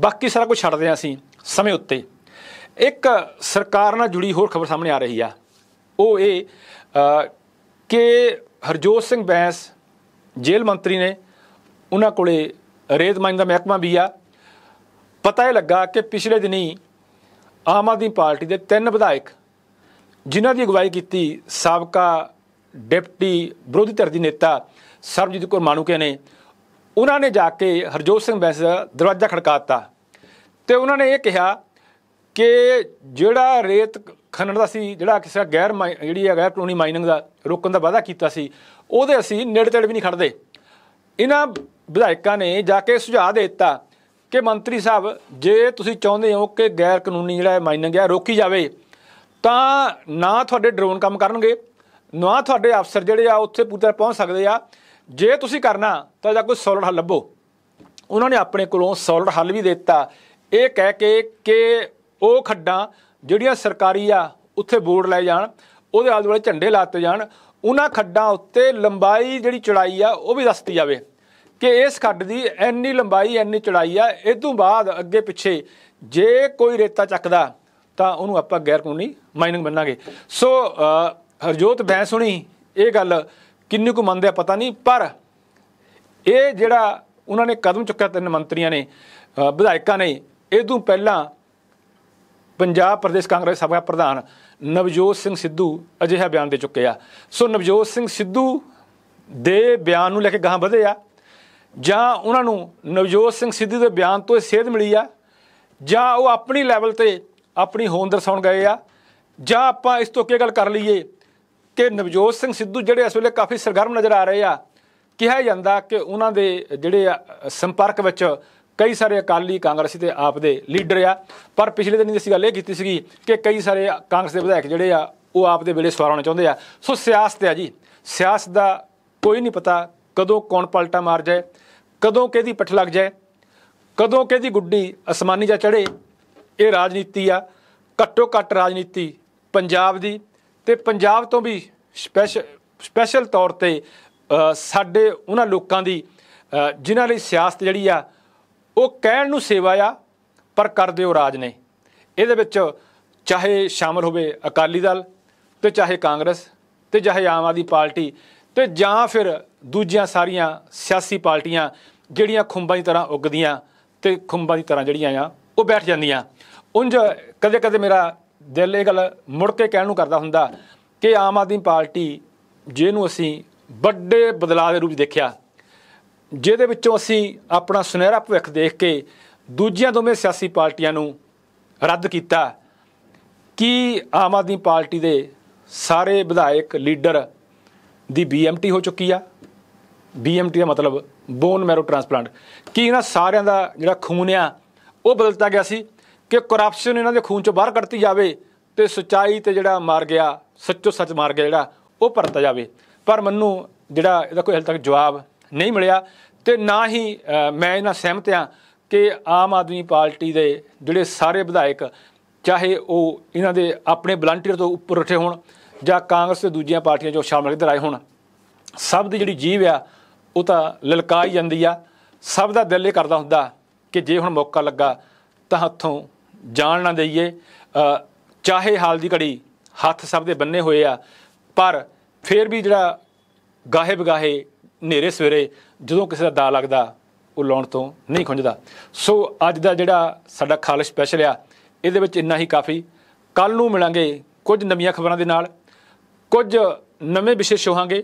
ਬਾਕੀ ਸਾਰਾ ਕੁਝ ਛੱਡਦੇ ਆਂ ਅਸੀਂ ਸਮੇਂ ਉੱਤੇ ਇੱਕ ਸਰਕਾਰ ਨਾਲ ਜੁੜੀ ਹੋਰ ਖਬਰ ਸਾਹਮਣੇ ਆ ਰਹੀ ਆ ਉਹ ਇਹ ਕਿ ਹਰਜੋਤ ਸਿੰਘ ਬੈਂਸ ਜੇਲ੍ਹ ਮੰਤਰੀ ਨੇ ਉਹਨਾਂ ਕੋਲੇ ਰੇਤ ਮਾਈਨ ਦਾ ਮਹਿਕਮਾ ਵੀ ਆ ਪਤਾ ਇਹ ਲੱਗਾ ਕਿ ਪਿਛਲੇ ਦਿਨੀ ਆਮ ਆਦਮੀ ਪਾਰਟੀ ਦੇ ਤਿੰਨ ਵਿਧਾਇਕ ਜਿਨ੍ਹਾਂ ਦੀ ਅਗਵਾਈ ਕੀਤੀ ਸਾਬਕਾ ਡਿਪਟੀ ਵਿਰੋਧੀ ਧਿਰ ਦੀ ਨੇਤਾ ਸਰਬਜੀਤ ਕੌਰ ਮਾਨੂਕੇ ਨੇ ਉਹਨਾਂ ਨੇ ਜਾ ਕੇ ਹਰਜੋਤ ਸਿੰਘ ਬੈਂਸ ਦਾ ਦਰਵਾਜ਼ਾ ਖੜਕਾਤਾ ਤੇ ਉਹਨਾਂ ਨੇ ਇਹ ਕਿਹਾ ਕਿ ਜਿਹੜਾ ਰੇਤ ਖਣਨ ਦਾ ਸੀ ਜਿਹੜਾ ਕਿਸੇ ਗੈਰ ਜਿਹੜੀ ਹੈ ਗੈਰ ਕਾਨੂੰਨੀ ਮਾਈਨਿੰਗ ਦਾ ਰੋਕਣ ਦਾ ਵਾਅਦਾ ਕੀਤਾ ਸੀ ਉਹਦੇ ਅਸੀਂ ਨੇੜੇ ਤੇੜੇ ਵੀ ਨਹੀਂ ਖੜਦੇ ਇਹਨਾਂ ਵਿਧਾਇਕਾਂ ਨੇ ਜਾ ਕੇ ਸੁਝਾਅ ਦੇ ਦਿੱਤਾ ਕਿ ਮੰਤਰੀ ਸਾਹਿਬ ਜੇ ਤੁਸੀਂ ਚਾਹੁੰਦੇ ਹੋ ਕਿ ਗੈਰ ਕਾਨੂੰਨੀ ਜਿਹੜਾ ਮਾਈਨਿੰਗ ਹੈ ਰੋਕੀ ਜਾਵੇ ਤਾਂ ਨਾ ਤੁਹਾਡੇ ਡਰੋਨ ਕੰਮ ਕਰਨਗੇ ਨਾ ਤੁਹਾਡੇ ਅਫਸਰ ਜਿਹੜੇ ਆ ਉੱਥੇ ਪੂਰਾ ਪਹੁੰਚ ਸਕਦੇ ਆ ਜੇ ਤੁਸੀਂ ਕਰਨਾ ਤਾਂ ਜਾਂ ਕੋਈ ਸੋਲਡ ਹੱਲ ਲੱਭੋ ਉਹਨਾਂ ਨੇ ਆਪਣੇ ਕੋਲੋਂ ਸੋਲਡ ਹੱਲ ਵੀ ਦਿੱਤਾ ਇਹ ਕਹਿ ਕੇ ਕਿ ਉਹ ਖੱਡਾਂ ਜਿਹੜੀਆਂ ਸਰਕਾਰੀ ਆ ਉੱਥੇ ਬੋਰਡ ਲੈ ਜਾਣ ਉਹਦੇ ਆਲੇ ਦੁਆਲੇ ਝੰਡੇ ਲਾਤੇ ਜਾਣ ਉਹਨਾਂ ਖੱਡਾਂ ਉੱਤੇ ਲੰਬਾਈ ਜਿਹੜੀ ਚੜਾਈ ਆ ਉਹ ਵੀ ਦੱਸਤੀ ਜਾਵੇ ਕਿ ਇਸ ਖੱਡ ਦੀ ਇੰਨੀ ਲੰਬਾਈ ਇੰਨੀ ਚੜਾਈ ਆ ਇਹ ਤੋਂ ਬਾਅਦ ਅੱਗੇ ਪਿੱਛੇ ਜੇ ਕੋਈ ਰੇਤਾ ਚੱਕਦਾ ਤਾਂ ਉਹਨੂੰ ਆਪਾਂ ਗੈਰ ਕਾਨੂੰਨੀ ਮਾਈਨਿੰਗ ਮੰਨਾਂਗੇ ਸੋ ਹਰਜੋਤ ਬੈਂਸ ਹੁਣੀ ਇਹ ਗੱਲ ਕਿੰਨੀ ਕੁ ਮੰਨਦੇ ਆ ਪਤਾ ਨਹੀਂ ਪਰ ਇਹ ਜਿਹੜਾ ਉਹਨਾਂ ਨੇ ਕਦਮ ਚੁੱਕਿਆ ਤਿੰਨ ਮੰਤਰੀਆਂ ਨੇ ਵਿਧਾਇਕਾਂ ਨੇ ਇਹ ਤੋਂ ਪਹਿਲਾਂ ਪੰਜਾਬ ਪ੍ਰਦੇਸ਼ ਕਾਂਗਰਸ ਸਭਾ ਪ੍ਰਧਾਨ ਨਵਜੋਤ ਸਿੰਘ ਸਿੱਧੂ ਅਜਿਹਾ ਬਿਆਨ ਦੇ ਚੁੱਕੇ ਆ ਸੋ ਨਵਜੋਤ ਸਿੰਘ ਸਿੱਧੂ ਦੇ ਬਿਆਨ ਨੂੰ ਲੈ ਕੇ ਗਾਂ ਵਧੇ ਆ ਜਾਂ ਉਹਨਾਂ ਨੂੰ ਨਵਜੋਤ ਸਿੰਘ ਸਿੱਧੂ ਦੇ ਬਿਆਨ ਤੋਂ ਸੇਧ ਮਿਲੀ ਆ ਜਾਂ ਉਹ ਆਪਣੀ ਲੈਵਲ ਤੇ ਆਪਣੀ ਹੋਂਦ ਦਰਸਾਉਣ ਗਏ ਆ ਜਾਂ ਆਪਾਂ ਇਸ ਤੋਂ ਕੀ ਗੱਲ ਕਰ ਲਈਏ ਕਿ ਨਵਜੋਤ ਸਿੰਘ ਸਿੱਧੂ ਜਿਹੜੇ ਇਸ ਵੇਲੇ ਕਾਫੀ ਸਰਗਰਮ ਨਜ਼ਰ ਆ ਰਹੇ ਆ ਕਿਹਾ ਜਾਂਦਾ ਕਿ ਉਹਨਾਂ ਦੇ ਜਿਹੜੇ ਸੰਪਰਕ ਵਿੱਚ ਕਈ ਸਾਰੇ ਅਕਾਲੀ ਕਾਂਗਰਸੀ ਦੇ ਆਪ ਦੇ ਲੀਡਰ ਆ ਪਰ ਪਿਛਲੇ ਦਿਨ ਅਸੀਂ ਗੱਲ ਇਹ ਕੀਤੀ ਸੀਗੀ ਕਿ ਕਈ ਸਾਰੇ ਕਾਂਗਰਸ ਦੇ ਵਿਧਾਇਕ ਜਿਹੜੇ ਆ ਉਹ ਆਪ ਦੇ ਵੇਲੇ ਸਵਾਰ ਹੋਣਾ ਚਾਹੁੰਦੇ ਆ ਸੋ ਸਿਆਸਤ ਆ ਜੀ ਸਿਆਸਤ ਦਾ ਕੋਈ ਨਹੀਂ ਪਤਾ ਕਦੋਂ ਕੌਣ ਪਲਟਾ ਮਾਰ ਜਾਏ ਕਦੋਂ ਕਿਹਦੀ ਪੱਠ ਲੱਗ ਜਾਏ ਕਦੋਂ ਕਿਹਦੀ ਗੁੱਡੀ ਅਸਮਾਨੀ ਜਾਂ ਚੜੇ ਇਹ ਰਾਜਨੀਤੀ ਆ ਘੱਟੋ ਘੱਟ ਰਾਜਨੀਤੀ ਪੰਜਾਬ ਦੀ ਤੇ ਪੰਜਾਬ ਤੋਂ ਵੀ ਸਪੈਸ਼ਲ ਸਪੈਸ਼ਲ ਤੌਰ ਤੇ ਸਾਡੇ ਉਹਨਾਂ ਲੋਕਾਂ ਦੀ ਜਿਨ੍ਹਾਂ ਲਈ ਸਿਆਸਤ ਜਿਹੜੀ ਆ ਉਹ ਕਹਿਣ ਨੂੰ ਸੇਵਾ ਆ ਪਰ ਕਰਦੇ ਉਹ ਰਾਜ ਨੇ ਇਹਦੇ ਵਿੱਚ ਚਾਹੇ ਸ਼ਾਮਲ ਹੋਵੇ ਅਕਾਲੀ ਦਲ ਤੇ ਚਾਹੇ ਕਾਂਗਰਸ ਤੇ ਚਾਹੇ ਆਮ ਆਦੀ ਪਾਰਟੀ ਤੇ ਜਾਂ ਫਿਰ ਦੂਜੀਆਂ ਸਾਰੀਆਂ ਸਿਆਸੀ ਪਾਰਟੀਆਂ ਜਿਹੜੀਆਂ ਖੁੰਬਾਂ ਦੀ ਤਰ੍ਹਾਂ ਉੱਗਦੀਆਂ ਤੇ ਖੁੰਬਾਂ ਦੀ ਤਰ੍ਹਾਂ ਜਿਹੜੀਆਂ ਆ ਉਹ ਬੈਠ ਜਾਂਦੀਆਂ ਉੰਜ ਕਦੇ ਕਦੇ ਮੇਰਾ ਦਿਲ ਇਹ ਗੱਲ ਮੁੜ ਕੇ ਕਹਿਣ ਨੂੰ ਕਰਦਾ ਹੁੰਦਾ ਕਿ ਆਮ ਆਦਮੀ ਪਾਰਟੀ ਜਿਹਨੂੰ ਅਸੀਂ ਵੱਡੇ ਬਦਲਾਅ ਦੇ ਰੂਪ ਦੇਖਿਆ ਜਿਹਦੇ ਵਿੱਚੋਂ ਅਸੀਂ ਆਪਣਾ ਸੁਨਹਿਰਾ ਭਵਿੱਖ ਦੇਖ ਕੇ ਦੂਜੀਆਂ ਦੋਵੇਂ ਸਿਆਸੀ ਪਾਰਟੀਆਂ ਨੂੰ ਰੱਦ ਕੀਤਾ ਕਿ ਆਮ ਆਦਮੀ ਪਾਰਟੀ ਦੇ ਸਾਰੇ ਵਿਧਾਇਕ ਲੀਡਰ ਦੀ ਬੀਐਮਟੀ ਹੋ ਚੁੱਕੀ ਆ ਬੀਐਮਟੀ ਦਾ ਮਤਲਬ ਬੋਨ ਮੈਰੋ ਟ੍ਰਾਂਸਪਲਾਂਟ ਕਿ ਇਹਨਾਂ ਸਾਰਿਆਂ ਦਾ ਜਿਹੜਾ ਖੂਨ ਆ ਉਹ ਬਦਲਤਾ ਗਿਆ ਸੀ ਕਿ ਕਰਪਸ਼ਨ ਇਹਨਾਂ ਦੇ ਖੂਨ ਚੋਂ ਬਾਹਰ ਕੱਢਤੀ ਜਾਵੇ ਤੇ ਸਚਾਈ ਤੇ ਜਿਹੜਾ ਮਾਰ ਗਿਆ ਸੱਚੋ ਸੱਚ ਮਾਰ ਗਿਆ ਜਿਹੜਾ ਉਹ ਪਰਤਾ ਜਾਵੇ ਪਰ ਮੰਨੂ ਜਿਹੜਾ ਇਹਦਾ ਕੋਈ ਹਲ ਤੱਕ ਜਵਾਬ ਨਹੀਂ ਮਿਲਿਆ ਤੇ ਨਾ ਹੀ ਮੈਂ ਇਹਨਾਂ ਸਹਿਮਤ ਹਾਂ ਕਿ ਆਮ ਆਦਮੀ ਪਾਰਟੀ ਦੇ ਜਿਹੜੇ ਸਾਰੇ ਵਿਧਾਇਕ ਚਾਹੇ ਉਹ ਇਹਨਾਂ ਦੇ ਆਪਣੇ ਵਲੰਟੀਅਰ ਤੋਂ ਉੱਪਰ ਉੱਠੇ ਹੋਣ ਜਾਂ ਕਾਂਗਰਸ ਤੇ ਦੂਜੀਆਂ ਪਾਰਟੀਆਂ ਜੋ ਸ਼ਾਮਲ ਇੱਧਰ ਆਏ ਹੋਣ ਸਭ ਦੀ ਜਿਹੜੀ ਜੀਵ ਆ ਉਹ ਤਾਂ ਲਲਕਾਈ ਜਾਂਦੀ ਆ ਸਭ ਦਾ ਦਿਲ ਇਹ ਕਰਦਾ ਹੁੰਦਾ ਕਿ ਜੇ ਹੁਣ ਮੌਕਾ ਲੱਗਾ ਤਾਂ ਹੱਥੋਂ ਜਾਣ ਨਾ ਦਈਏ ਚਾਹੇ ਹਾਲ ਦੀ ਘੜੀ ਹੱਥ ਸਭ ਦੇ ਬੰਨੇ ਹੋਏ ਆ ਪਰ ਫਿਰ ਵੀ ਜਿਹੜਾ ਗਾਹੇ ਬਗਾਹੇ ਨੇਰੇ ਸਵੇਰੇ ਜਦੋਂ ਕਿਸੇ ਦਾ ਦਾ ਲੱਗਦਾ ਉਹ ਲਾਉਣ ਤੋਂ ਨਹੀਂ ਖੁੰਝਦਾ ਸੋ ਅੱਜ ਦਾ ਜਿਹੜਾ ਸਾਡਾ ਖਾਲਸ ਸਪੈਸ਼ਲ ਆ ਇਹਦੇ ਵਿੱਚ ਇੰਨਾ ਹੀ ਕਾਫੀ ਕੱਲ ਨੂੰ ਮਿਲਾਂਗੇ ਕੁਝ ਨਵੀਆਂ ਖਬਰਾਂ ਦੇ ਨਾਲ ਕੁਝ ਨਵੇਂ ਵਿਸ਼ੇ ਹੋਵਾਂਗੇ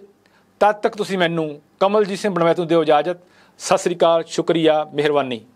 ਤਦ ਤੱਕ ਤੁਸੀਂ ਮੈਨੂੰ ਕਮਲਜੀਤ ਸਿੰਘ ਬਣਵਾਇਤ ਨੂੰ ਦਿਓ ਇਜਾਜ਼ਤ ਸਤਿ ਸ੍ਰੀ ਅਕਾਲ ਸ਼ੁਕਰੀਆ ਮਿਹਰਬਾਨੀ